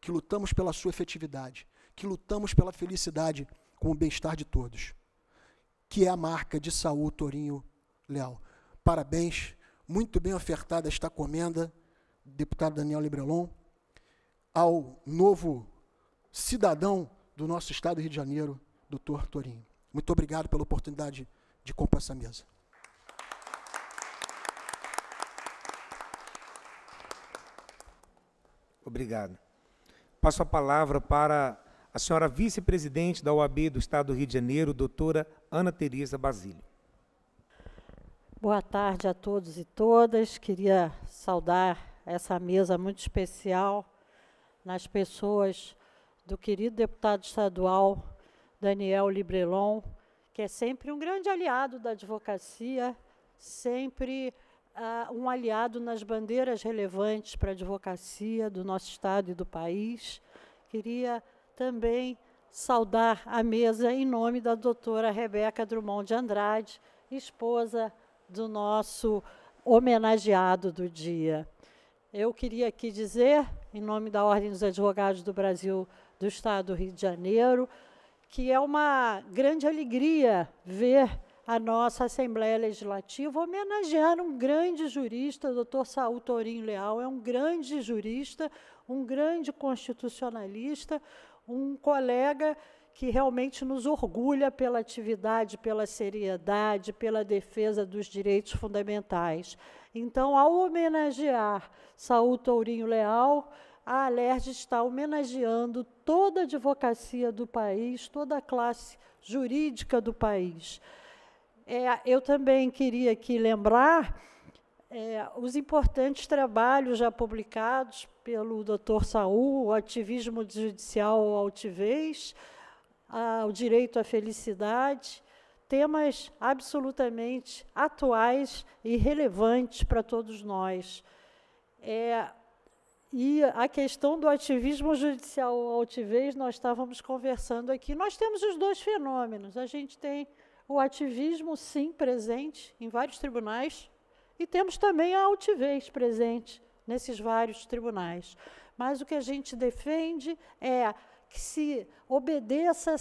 que lutamos pela sua efetividade que lutamos pela felicidade com o bem-estar de todos, que é a marca de Saul Torinho Leal. Parabéns, muito bem ofertada esta comenda, deputado Daniel Librelon, ao novo cidadão do nosso estado do Rio de Janeiro, doutor Torinho. Muito obrigado pela oportunidade de compor essa mesa. Obrigado. Passo a palavra para a senhora vice-presidente da OAB do Estado do Rio de Janeiro, doutora Ana Tereza Basílio. Boa tarde a todos e todas. Queria saudar essa mesa muito especial nas pessoas do querido deputado estadual Daniel Librelon, que é sempre um grande aliado da advocacia, sempre uh, um aliado nas bandeiras relevantes para a advocacia do nosso estado e do país. Queria também saudar a mesa em nome da doutora Rebeca Drummond de Andrade, esposa do nosso homenageado do dia. Eu queria aqui dizer, em nome da Ordem dos Advogados do Brasil do Estado do Rio de Janeiro, que é uma grande alegria ver a nossa Assembleia Legislativa homenagear um grande jurista, o doutor Saul Torinho Leal, é um grande jurista, um grande constitucionalista, um colega que realmente nos orgulha pela atividade, pela seriedade, pela defesa dos direitos fundamentais. Então, ao homenagear Saul Tourinho Leal, a Alerj está homenageando toda a advocacia do país, toda a classe jurídica do país. É, eu também queria aqui lembrar é, os importantes trabalhos já publicados pelo Dr. Saul, o ativismo judicial altivez, a, o direito à felicidade, temas absolutamente atuais e relevantes para todos nós. É, e a questão do ativismo judicial altivez, nós estávamos conversando aqui. Nós temos os dois fenômenos. A gente tem o ativismo, sim, presente em vários tribunais, e temos também a altivez presente nesses vários tribunais. Mas o que a gente defende é que se obedeça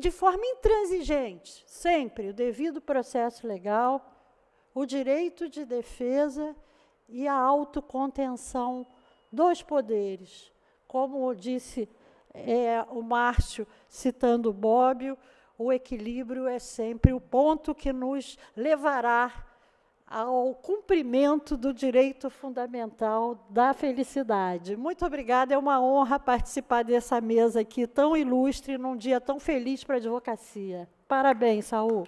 de forma intransigente, sempre, o devido processo legal, o direito de defesa e a autocontenção dos poderes. Como disse é, o Márcio, citando o Bóbio, o equilíbrio é sempre o ponto que nos levará ao cumprimento do direito fundamental da felicidade. Muito obrigada, é uma honra participar dessa mesa aqui tão ilustre num dia tão feliz para a advocacia. Parabéns, Saul.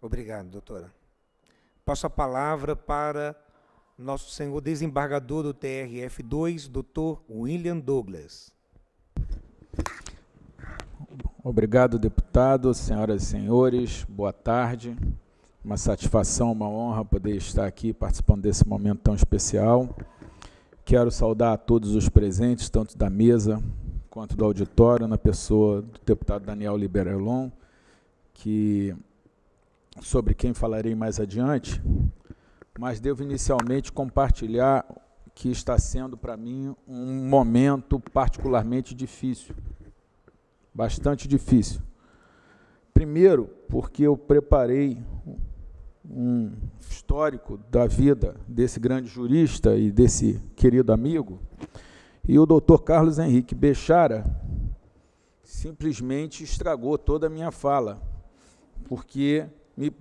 Obrigado, doutora. Passo a palavra para nosso senhor desembargador do TRF2, doutor William Douglas. Obrigado, deputado, senhoras e senhores, boa tarde. Uma satisfação, uma honra poder estar aqui participando desse momento tão especial. Quero saudar a todos os presentes, tanto da mesa quanto do auditório, na pessoa do deputado Daniel Liberelon, que sobre quem falarei mais adiante, mas devo inicialmente compartilhar que está sendo para mim um momento particularmente difícil bastante difícil. Primeiro, porque eu preparei um histórico da vida desse grande jurista e desse querido amigo, e o doutor Carlos Henrique Bechara simplesmente estragou toda a minha fala, porque me,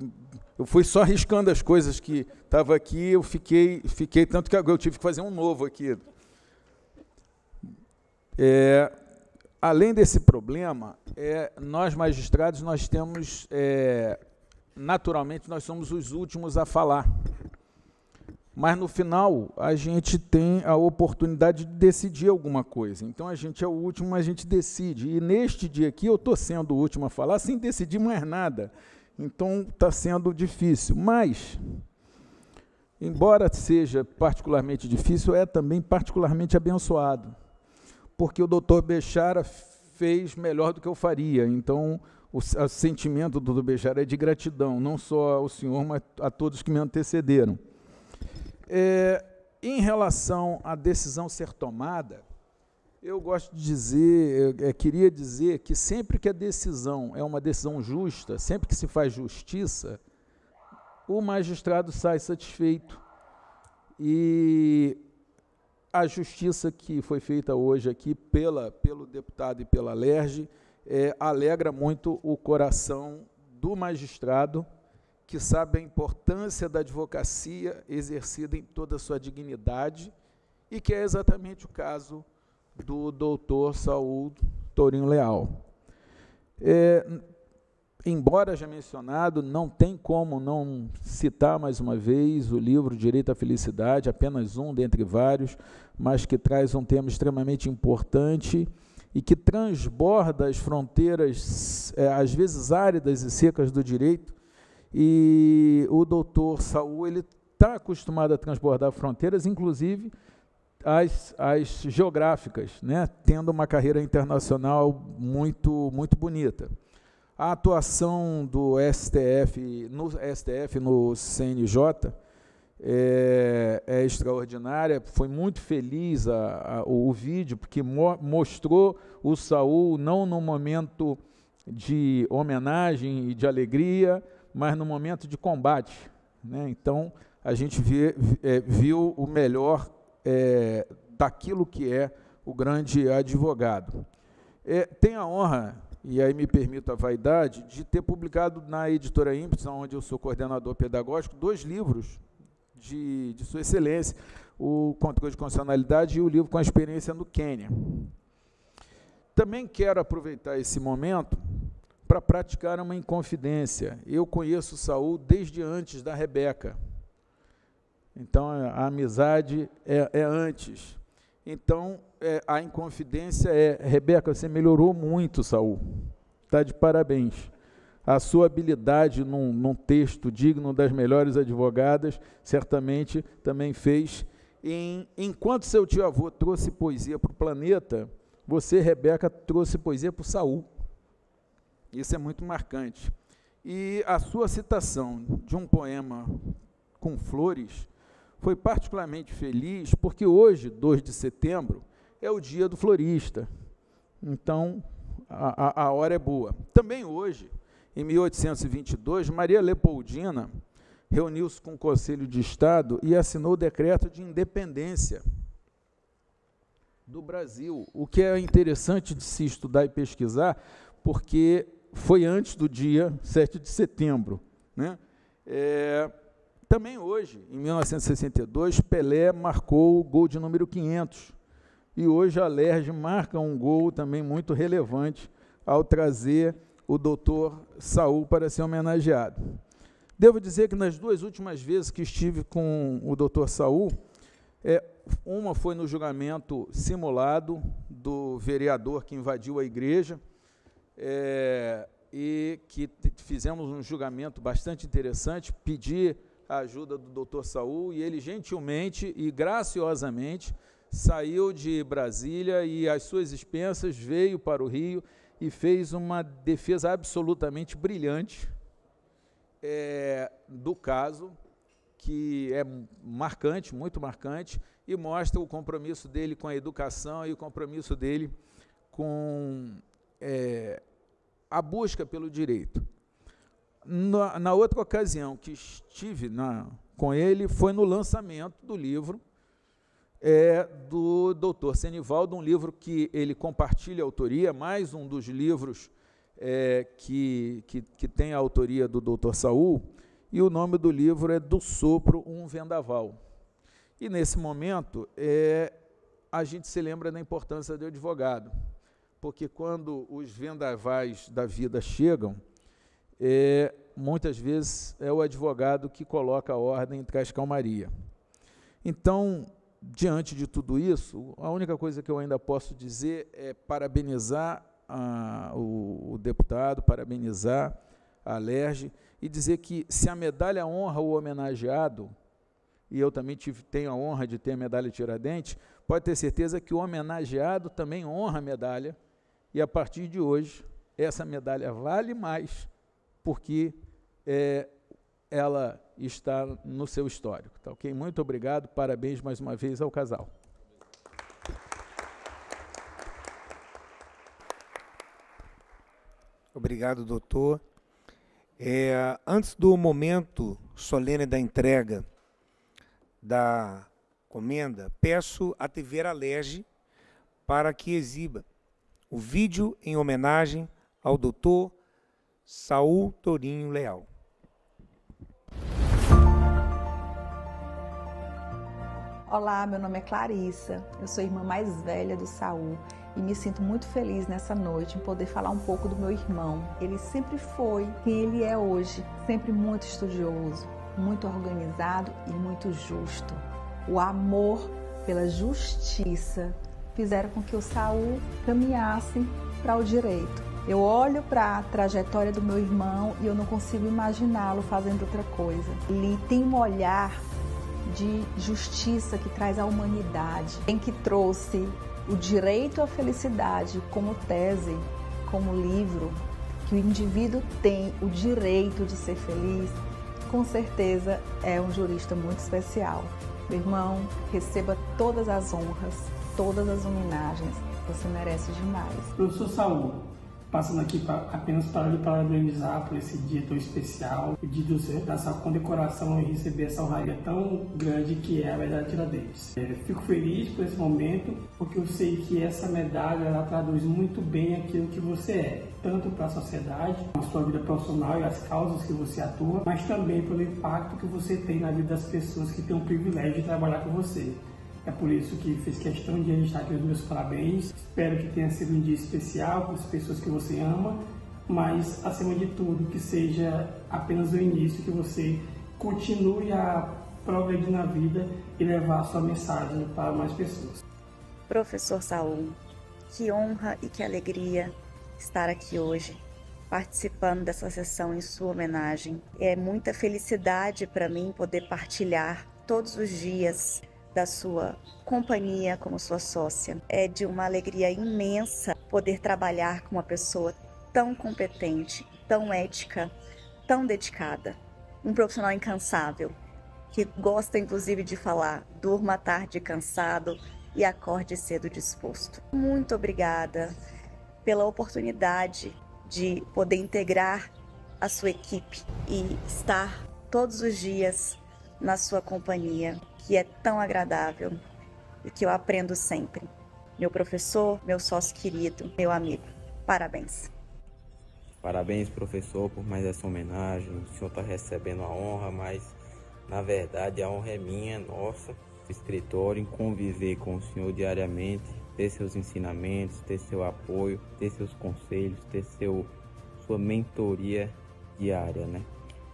eu fui só riscando as coisas que estava aqui, eu fiquei, fiquei tanto que agora eu tive que fazer um novo aqui. É, além desse problema, é, nós magistrados, nós temos, é, naturalmente, nós somos os últimos a falar. Mas no final, a gente tem a oportunidade de decidir alguma coisa. Então a gente é o último, a gente decide. E neste dia aqui, eu estou sendo o último a falar sem decidir mais nada. Então está sendo difícil. Mas, embora seja particularmente difícil, é também particularmente abençoado porque o doutor Bechara fez melhor do que eu faria. Então, o, o sentimento do doutor Bechara é de gratidão, não só ao senhor, mas a todos que me antecederam. É, em relação à decisão ser tomada, eu gosto de dizer, eu, é, eu é, queria dizer que sempre que a decisão é uma decisão justa, sempre que se faz justiça, o magistrado sai satisfeito. E a justiça que foi feita hoje aqui pela, pelo deputado e pela LERJ é, alegra muito o coração do magistrado, que sabe a importância da advocacia exercida em toda a sua dignidade, e que é exatamente o caso do doutor Saúl Torinho Leal. É, embora já mencionado, não tem como não citar mais uma vez o livro Direito à Felicidade, apenas um dentre vários, mas que traz um tema extremamente importante e que transborda as fronteiras, é, às vezes áridas e secas, do direito. E o doutor Saul ele está acostumado a transbordar fronteiras, inclusive as, as geográficas, né? tendo uma carreira internacional muito, muito bonita a atuação do STF no STF no CNJ é, é extraordinária. Foi muito feliz a, a, o, vídeo porque mo mostrou o Saul não no momento de homenagem e de alegria, mas no momento de combate. Né? Então a gente vê, é, viu o melhor é, daquilo que é o grande advogado. É, tenho a honra e aí me permito a vaidade, de ter publicado na editora Ímpetos, onde eu sou coordenador pedagógico, dois livros de, de Sua Excelência, o Controle de Constitucionalidade e o livro com a experiência no Quênia. Também quero aproveitar esse momento para praticar uma inconfidência. Eu conheço Saul desde antes da Rebeca. Então a amizade é, é antes. Então, é, a inconfidência é, Rebeca, você melhorou muito, Saul. Está de parabéns. A sua habilidade num, num texto digno das melhores advogadas, certamente também fez. Em, enquanto seu tio-avô trouxe poesia para o planeta, você, Rebeca, trouxe poesia para o Saul. Isso é muito marcante. E a sua citação de um poema com flores foi particularmente feliz porque hoje, 2 de setembro, é o dia do florista. Então, a, a, a hora é boa. Também hoje, em 1822, Maria Leopoldina reuniu-se com o Conselho de Estado e assinou o decreto de independência do Brasil. O que é interessante de se estudar e pesquisar, porque foi antes do dia 7 de setembro. Né? É, também hoje, em 1962, Pelé marcou o gol de número 500. E hoje a Lerge marca um gol também muito relevante ao trazer o doutor Saul para ser homenageado. Devo dizer que nas duas últimas vezes que estive com o doutor Saul, é, uma foi no julgamento simulado do vereador que invadiu a igreja, é, e que fizemos um julgamento bastante interessante, pedir a ajuda do doutor Saul e ele gentilmente e graciosamente saiu de Brasília e às suas expensas veio para o Rio e fez uma defesa absolutamente brilhante é, do caso, que é marcante, muito marcante, e mostra o compromisso dele com a educação e o compromisso dele com é, a busca pelo direito na, na outra ocasião que estive na, com ele, foi no lançamento do livro é, do doutor Senivaldo, um livro que ele compartilha a autoria, mais um dos livros é, que, que, que tem a autoria do doutor Saul, e o nome do livro é Do Sopro, um Vendaval. E nesse momento, é, a gente se lembra da importância do advogado, porque quando os vendavais da vida chegam, é, muitas vezes é o advogado que coloca a ordem entre as calmaria. Então, diante de tudo isso, a única coisa que eu ainda posso dizer é parabenizar a, o, o, deputado, parabenizar a Lerge e dizer que se a medalha honra o homenageado, e eu também tive, tenho a honra de ter a medalha Tiradentes, pode ter certeza que o homenageado também honra a medalha, e a partir de hoje, essa medalha vale mais porque é, ela está no seu histórico. Tá ok? Muito obrigado, parabéns mais uma vez ao casal. Obrigado, doutor. É, antes do momento solene da entrega da comenda, peço a TV Alerge para que exiba o vídeo em homenagem ao doutor Saul Torinho Leal. Olá, meu nome é Clarissa. Eu sou irmã mais velha do Saul e me sinto muito feliz nessa noite em poder falar um pouco do meu irmão. Ele sempre foi quem ele é hoje, sempre muito estudioso, muito organizado e muito justo. O amor pela justiça fizeram com que o Saul caminhasse para o direito. Eu olho para a trajetória do meu irmão e eu não consigo imaginá-lo fazendo outra coisa. Ele tem um olhar de justiça que traz a humanidade, em que trouxe o direito à felicidade como tese, como livro, que o indivíduo tem o direito de ser feliz, com certeza é um jurista muito especial. Meu irmão, receba todas as honras, todas as homenagens, você merece demais. Professor Saúl, passando aqui pra, apenas para lhe parabenizar por esse dia tão especial, o dia do seu, da sua condecoração e receber essa honraria tão grande que é a medalha Tiradentes. É, fico feliz por esse momento, porque eu sei que essa medalha ela traduz muito bem aquilo que você é, tanto para a sociedade, a sua vida profissional e as causas que você atua, mas também pelo impacto que você tem na vida das pessoas que têm o privilégio de trabalhar com você. É por isso que fez questão de a gente estar aqui os meus parabéns. Espero que tenha sido um dia especial com as pessoas que você ama, mas acima de tudo, que seja apenas o início, que você continue a progredir na vida e levar a sua mensagem para mais pessoas. Professor Saul, que honra e que alegria estar aqui hoje participando dessa sessão em sua homenagem. É muita felicidade para mim poder partilhar todos os dias da sua companhia como sua sócia. É de uma alegria imensa poder trabalhar com uma pessoa tão competente, tão ética, tão dedicada. Um profissional incansável, que gosta inclusive de falar, durma tarde cansado e acorde cedo disposto. Muito obrigada pela oportunidade de poder integrar a sua equipe e estar todos os dias na sua companhia que é tão agradável e que eu aprendo sempre. Meu professor, meu sócio querido, meu amigo, parabéns. Parabéns, professor, por mais essa homenagem. O senhor está recebendo a honra, mas na verdade a honra é minha, nossa. Escritório, em conviver com o senhor diariamente, ter seus ensinamentos, ter seu apoio, ter seus conselhos, ter seu, sua mentoria diária, né?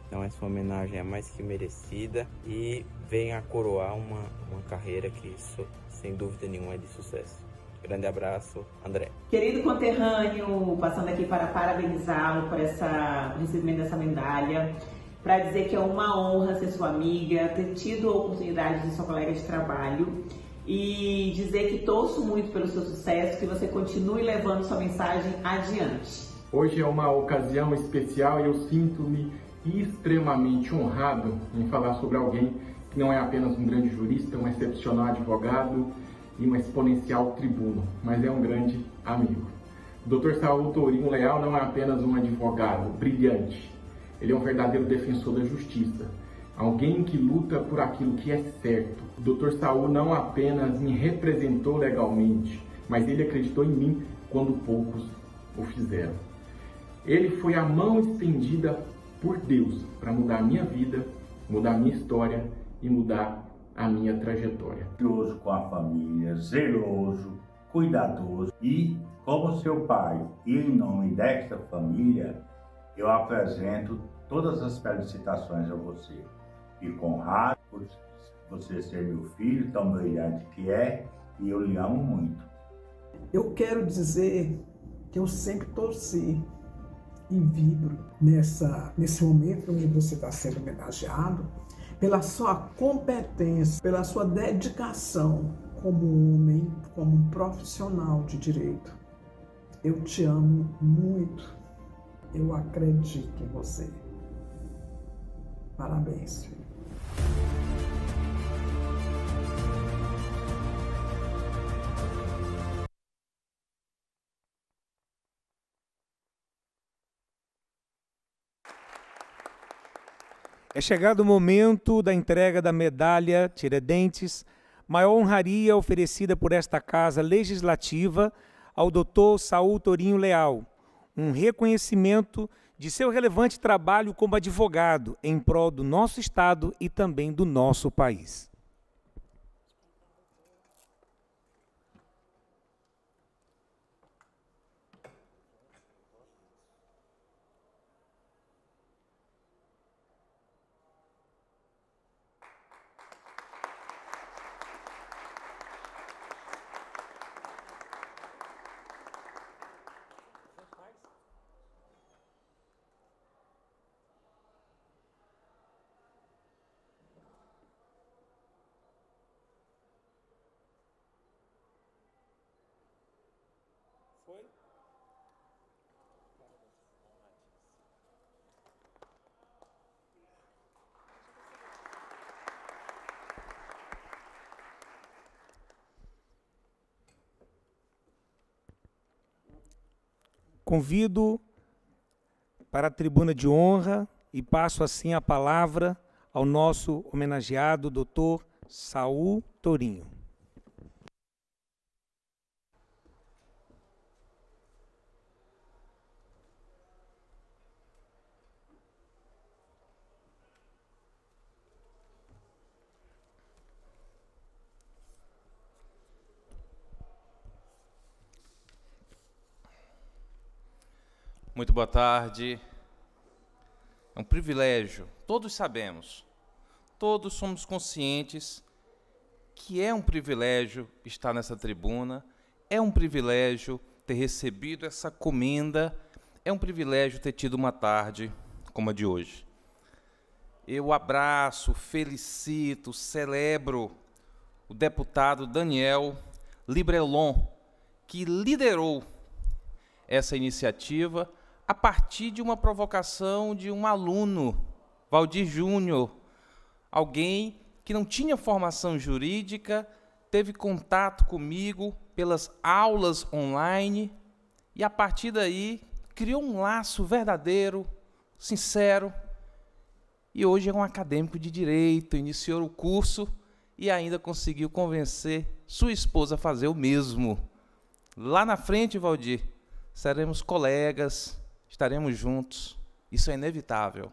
Então essa homenagem é mais que merecida e venha a coroar uma, uma carreira que, isso, sem dúvida nenhuma, é de sucesso. Grande abraço, André. Querido conterrâneo, passando aqui para parabenizá-lo por essa recebimento dessa medalha, para dizer que é uma honra ser sua amiga, ter tido a oportunidade de ser sua colega de trabalho e dizer que torço muito pelo seu sucesso, que você continue levando sua mensagem adiante. Hoje é uma ocasião especial e eu sinto-me extremamente honrado em falar sobre alguém que não é apenas um grande jurista, é um excepcional advogado e um exponencial tribuno, mas é um grande amigo. Dr. Saul Tourinho Leal não é apenas um advogado brilhante, ele é um verdadeiro defensor da justiça, alguém que luta por aquilo que é certo. Dr. Saul não apenas me representou legalmente, mas ele acreditou em mim quando poucos o fizeram. Ele foi a mão estendida por Deus para mudar a minha vida, mudar a minha história e mudar a minha trajetória. Zeloso com a família, zeloso, cuidadoso e como seu pai e em nome desta família, eu apresento todas as felicitações a você. Fico honrado por você ser meu filho, tão brilhante que é, e eu lhe amo muito. Eu quero dizer que eu sempre torci e vibro nessa, nesse momento onde você está sendo homenageado pela sua competência, pela sua dedicação como homem, como um profissional de direito. Eu te amo muito. Eu acredito em você. Parabéns, filho. É chegado o momento da entrega da medalha Tiradentes, maior honraria oferecida por esta Casa Legislativa ao Dr. Saul Torinho Leal, um reconhecimento de seu relevante trabalho como advogado em prol do nosso Estado e também do nosso país. Convido para a tribuna de honra e passo assim a palavra ao nosso homenageado, doutor Saul Torinho. Muito boa tarde. É um privilégio, todos sabemos, todos somos conscientes que é um privilégio estar nessa tribuna, é um privilégio ter recebido essa comenda, é um privilégio ter tido uma tarde como a de hoje. Eu abraço, felicito, celebro o deputado Daniel Librelon, que liderou essa iniciativa a partir de uma provocação de um aluno, Valdir Júnior, alguém que não tinha formação jurídica, teve contato comigo pelas aulas online e a partir daí criou um laço verdadeiro, sincero. E hoje é um acadêmico de direito, iniciou o curso e ainda conseguiu convencer sua esposa a fazer o mesmo. Lá na frente, Valdir, seremos colegas, estaremos juntos. Isso é inevitável.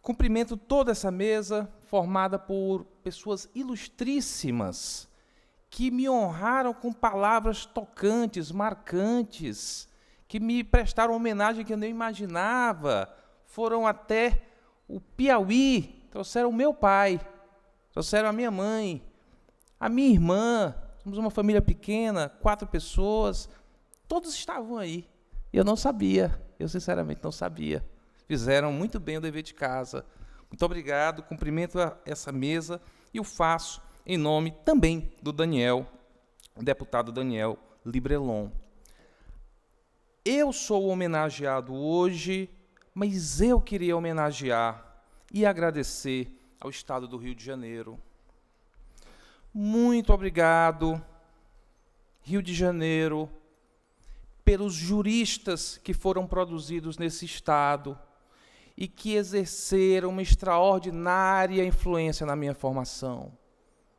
Cumprimento toda essa mesa formada por pessoas ilustríssimas que me honraram com palavras tocantes, marcantes, que me prestaram homenagem que eu nem imaginava. Foram até o Piauí, trouxeram o meu pai, trouxeram a minha mãe, a minha irmã. Somos uma família pequena, quatro pessoas. Todos estavam aí eu não sabia, eu sinceramente não sabia. Fizeram muito bem o dever de casa. Muito obrigado, cumprimento essa mesa e o faço em nome também do Daniel, deputado Daniel Librelon. Eu sou homenageado hoje, mas eu queria homenagear e agradecer ao Estado do Rio de Janeiro. Muito obrigado, Rio de Janeiro, pelos juristas que foram produzidos nesse Estado e que exerceram uma extraordinária influência na minha formação,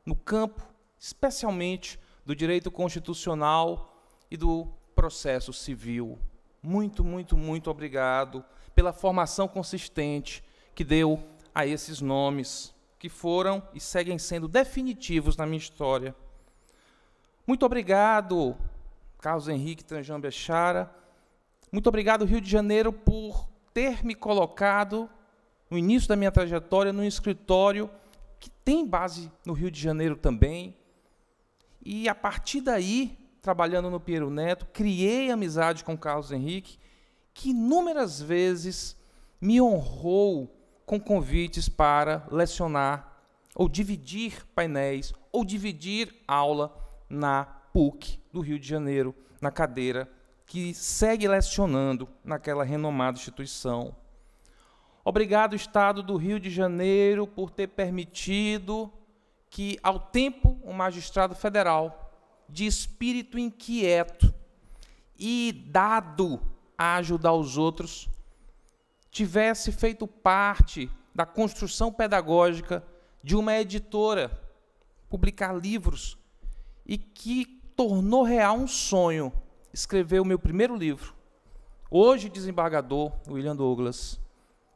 no campo, especialmente, do direito constitucional e do processo civil. Muito, muito, muito obrigado pela formação consistente que deu a esses nomes, que foram e seguem sendo definitivos na minha história. Muito obrigado Carlos Henrique Tranjambia Chara. Muito obrigado, Rio de Janeiro, por ter me colocado no início da minha trajetória num escritório que tem base no Rio de Janeiro também. E a partir daí, trabalhando no Piero Neto, criei amizade com Carlos Henrique, que inúmeras vezes me honrou com convites para lecionar ou dividir painéis ou dividir aula na PUC do Rio de Janeiro, na cadeira que segue lecionando naquela renomada instituição. Obrigado, Estado do Rio de Janeiro, por ter permitido que, ao tempo, um magistrado federal de espírito inquieto e dado a ajudar os outros tivesse feito parte da construção pedagógica de uma editora publicar livros e que tornou real um sonho, escrever o meu primeiro livro. Hoje, desembargador William Douglas.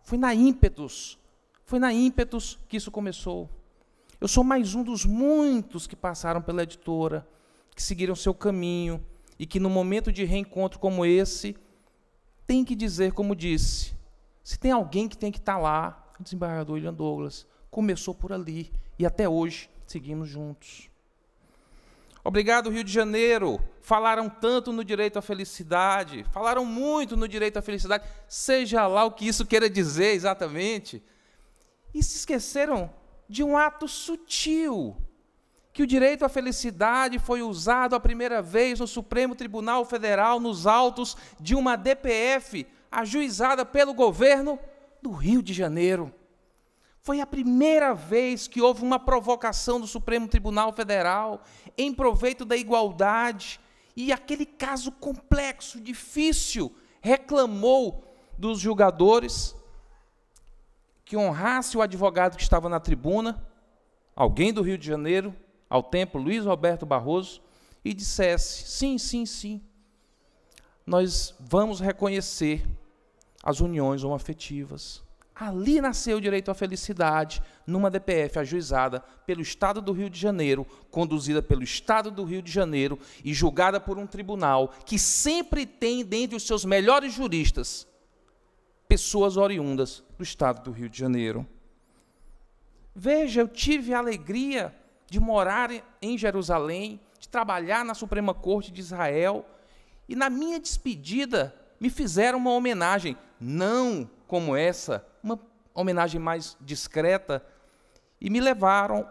Foi na ímpetos, foi na ímpetos que isso começou. Eu sou mais um dos muitos que passaram pela editora, que seguiram seu caminho e que, no momento de reencontro como esse, tem que dizer, como disse, se tem alguém que tem que estar tá lá, o desembargador William Douglas começou por ali e até hoje seguimos juntos. Obrigado, Rio de Janeiro. Falaram tanto no direito à felicidade, falaram muito no direito à felicidade, seja lá o que isso queira dizer exatamente. E se esqueceram de um ato sutil, que o direito à felicidade foi usado a primeira vez no Supremo Tribunal Federal, nos autos de uma DPF ajuizada pelo governo do Rio de Janeiro. Foi a primeira vez que houve uma provocação do Supremo Tribunal Federal em proveito da igualdade. E aquele caso complexo, difícil, reclamou dos julgadores que honrasse o advogado que estava na tribuna, alguém do Rio de Janeiro, ao tempo Luiz Roberto Barroso, e dissesse: sim, sim, sim, nós vamos reconhecer as uniões homoafetivas Ali nasceu o direito à felicidade, numa DPF ajuizada pelo Estado do Rio de Janeiro, conduzida pelo Estado do Rio de Janeiro e julgada por um tribunal que sempre tem dentre os seus melhores juristas pessoas oriundas do Estado do Rio de Janeiro. Veja, eu tive a alegria de morar em Jerusalém, de trabalhar na Suprema Corte de Israel, e na minha despedida me fizeram uma homenagem. Não como essa, uma homenagem mais discreta, e me levaram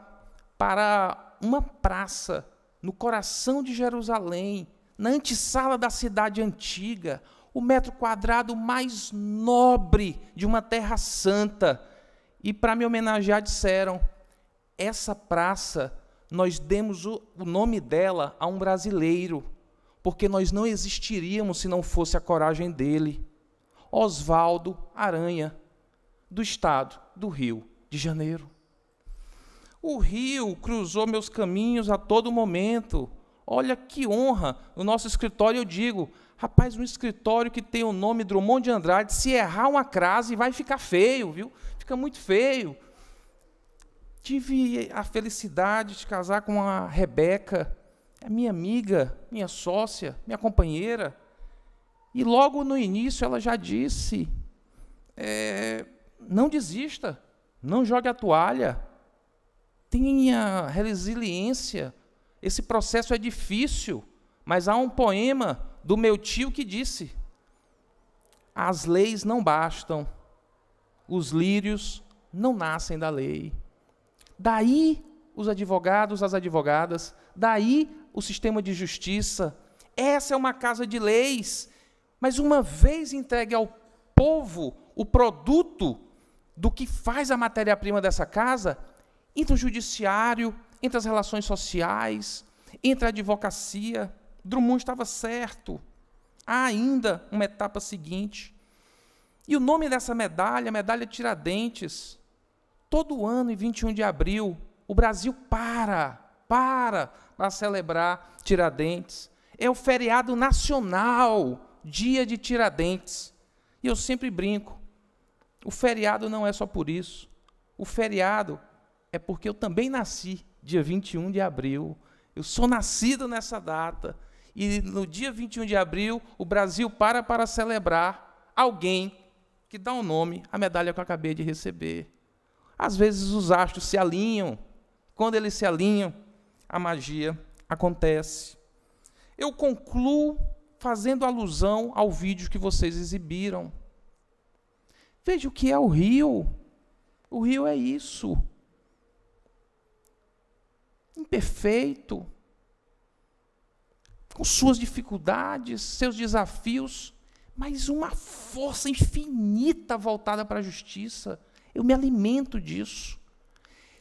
para uma praça no coração de Jerusalém, na antessala da cidade antiga, o metro quadrado mais nobre de uma terra santa. E para me homenagear, disseram: essa praça, nós demos o, o, nome dela a um brasileiro, porque nós não existiríamos se não fosse a coragem dele. Oswaldo Aranha, do estado do Rio de Janeiro. O rio cruzou meus caminhos a todo momento. Olha que honra! No nosso escritório eu digo, rapaz, um escritório que tem o nome Drummond de Andrade, se errar uma crase vai ficar feio, viu? Fica muito feio. Tive a felicidade de casar com a Rebeca, minha amiga, minha sócia, minha companheira. E logo no início ela já disse: é, não desista, não jogue a toalha, tenha resiliência. Esse processo é difícil, mas há um poema do meu tio que disse: As leis não bastam, os lírios não nascem da lei. Daí os advogados, as advogadas, daí o sistema de justiça. Essa é uma casa de leis mas uma vez entregue ao povo o produto do que faz a matéria-prima dessa casa, entra o judiciário, entra as relações sociais, entra a advocacia. Drummond estava certo. Há ainda uma etapa seguinte. E o nome dessa medalha, medalha Tiradentes. Todo ano, em 21 de abril, o Brasil para, para para celebrar Tiradentes. É o feriado nacional dia de Tiradentes. E eu sempre brinco. O feriado não é só por isso. O feriado é porque eu também nasci dia 21 de abril. Eu sou nascido nessa data. E no dia 21 de abril, o Brasil para para celebrar alguém que dá o um nome à medalha que eu acabei de receber. Às vezes os astros se alinham. Quando eles se alinham, a magia acontece. Eu concluo fazendo alusão ao vídeo que vocês exibiram. Veja o que é o rio. O rio é isso. Imperfeito, com suas dificuldades, seus desafios, mas uma força infinita voltada para a justiça. Eu me alimento disso.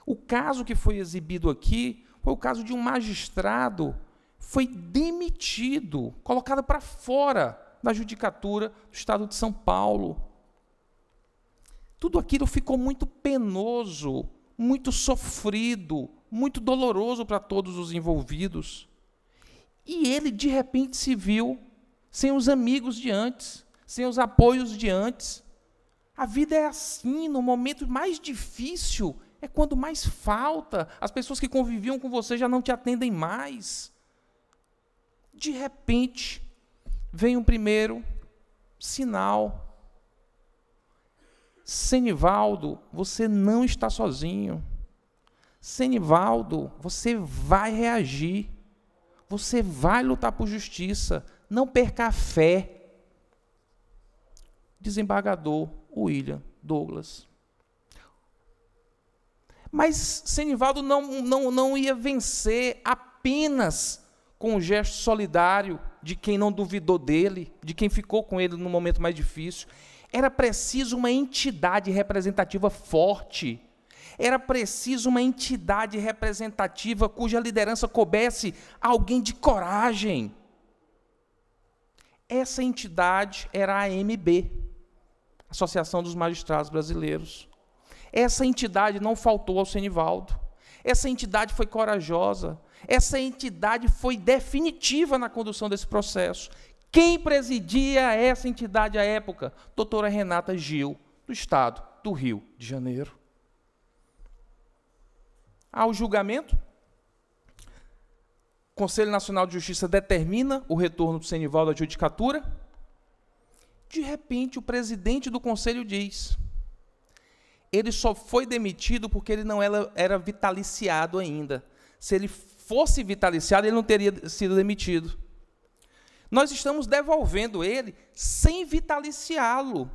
O caso que foi exibido aqui foi o caso de um magistrado foi demitido, colocado para fora da Judicatura do Estado de São Paulo. Tudo aquilo ficou muito penoso, muito sofrido, muito doloroso para todos os envolvidos. E ele, de repente, se viu sem os amigos de antes, sem os apoios de antes. A vida é assim, no momento mais difícil é quando mais falta. As pessoas que conviviam com você já não te atendem mais de repente, vem um primeiro sinal. Senivaldo, você não está sozinho. Senivaldo, você vai reagir. Você vai lutar por justiça. Não perca a fé. Desembargador William Douglas. Mas Senivaldo não, não, não ia vencer apenas com um gesto solidário de quem não duvidou dele, de quem ficou com ele no momento mais difícil. Era preciso uma entidade representativa forte. Era preciso uma entidade representativa cuja liderança coubesse alguém de coragem. Essa entidade era a AMB, Associação dos Magistrados Brasileiros. Essa entidade não faltou ao Senivaldo. Essa entidade foi corajosa, essa entidade foi definitiva na condução desse processo. Quem presidia essa entidade à época? Doutora Renata Gil, do Estado do Rio de Janeiro. Ao julgamento, o Conselho Nacional de Justiça determina o retorno do Senival da judicatura. De repente, o presidente do conselho diz: ele só foi demitido porque ele não era, era vitaliciado ainda. Se ele fosse vitaliciado ele não teria sido demitido. Nós estamos devolvendo ele sem vitaliciá-lo.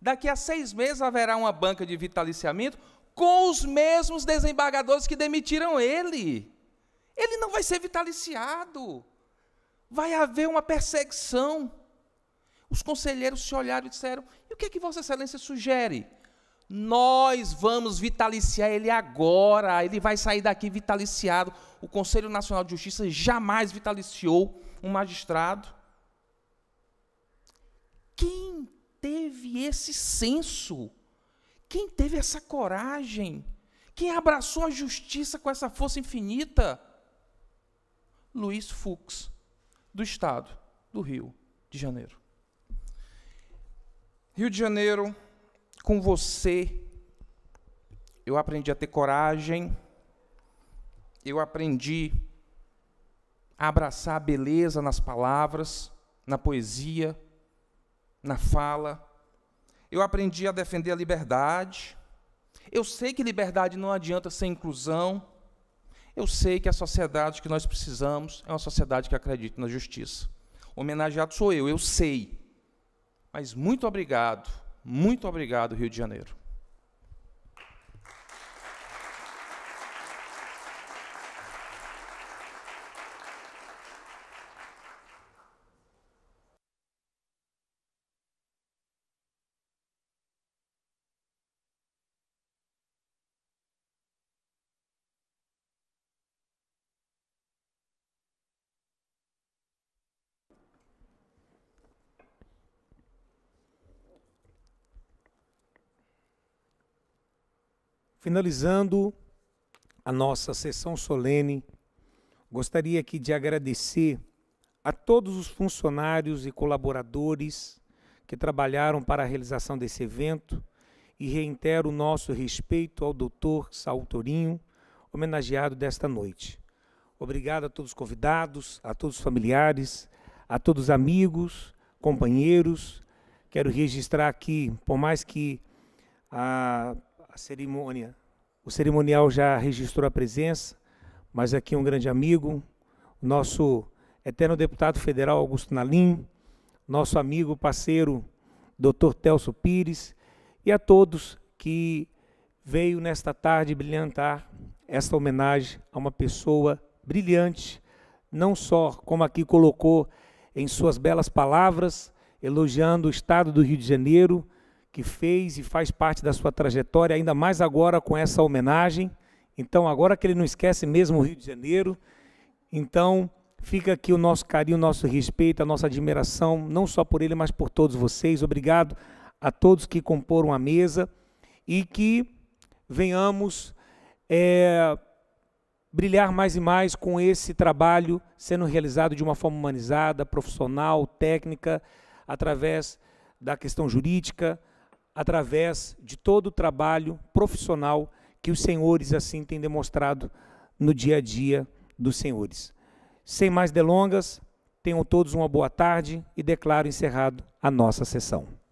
Daqui a seis meses haverá uma banca de vitaliciamento com os mesmos desembargadores que demitiram ele. Ele não vai ser vitaliciado. Vai haver uma perseguição. Os conselheiros se olharam e disseram: E o que é que Vossa Excelência sugere? Nós vamos vitaliciar ele agora. Ele vai sair daqui vitaliciado. O Conselho Nacional de Justiça jamais vitaliciou um magistrado. Quem teve esse senso? Quem teve essa coragem? Quem abraçou a justiça com essa força infinita? Luiz Fux, do Estado do Rio de Janeiro. Rio de Janeiro, com você eu aprendi a ter coragem, eu aprendi a abraçar a beleza nas palavras, na poesia, na fala. Eu aprendi a defender a liberdade. Eu sei que liberdade não adianta sem inclusão. Eu sei que a sociedade que nós precisamos é uma sociedade que acredita na justiça. O homenageado sou eu, eu sei. Mas muito obrigado muito obrigado, Rio de Janeiro. Finalizando a nossa sessão solene, gostaria aqui de agradecer a todos os funcionários e colaboradores que trabalharam para a realização desse evento e reitero o nosso respeito ao doutor Saul Torinho, homenageado desta noite. Obrigado a todos os convidados, a todos os familiares, a todos os amigos, companheiros. Quero registrar aqui, por mais que a a cerimônia. O cerimonial já registrou a presença, mas aqui um grande amigo, nosso eterno deputado federal Augusto Nalim, nosso amigo, parceiro, Dr. Telso Pires, e a todos que veio nesta tarde brilhantar esta homenagem a uma pessoa brilhante, não só como aqui colocou em suas belas palavras, elogiando o estado do Rio de Janeiro, que fez e faz parte da sua trajetória, ainda mais agora com essa homenagem. Então, agora que ele não esquece mesmo o Rio de Janeiro, então fica aqui o nosso carinho, o nosso respeito, a nossa admiração, não só por ele, mas por todos vocês. Obrigado a todos que comporam a mesa e que venhamos é, brilhar mais e mais com esse trabalho sendo realizado de uma forma humanizada, profissional, técnica, através da questão jurídica, através de todo o trabalho profissional que os senhores assim têm demonstrado no dia a dia dos senhores. Sem mais delongas, tenham todos uma boa tarde e declaro encerrado a nossa sessão.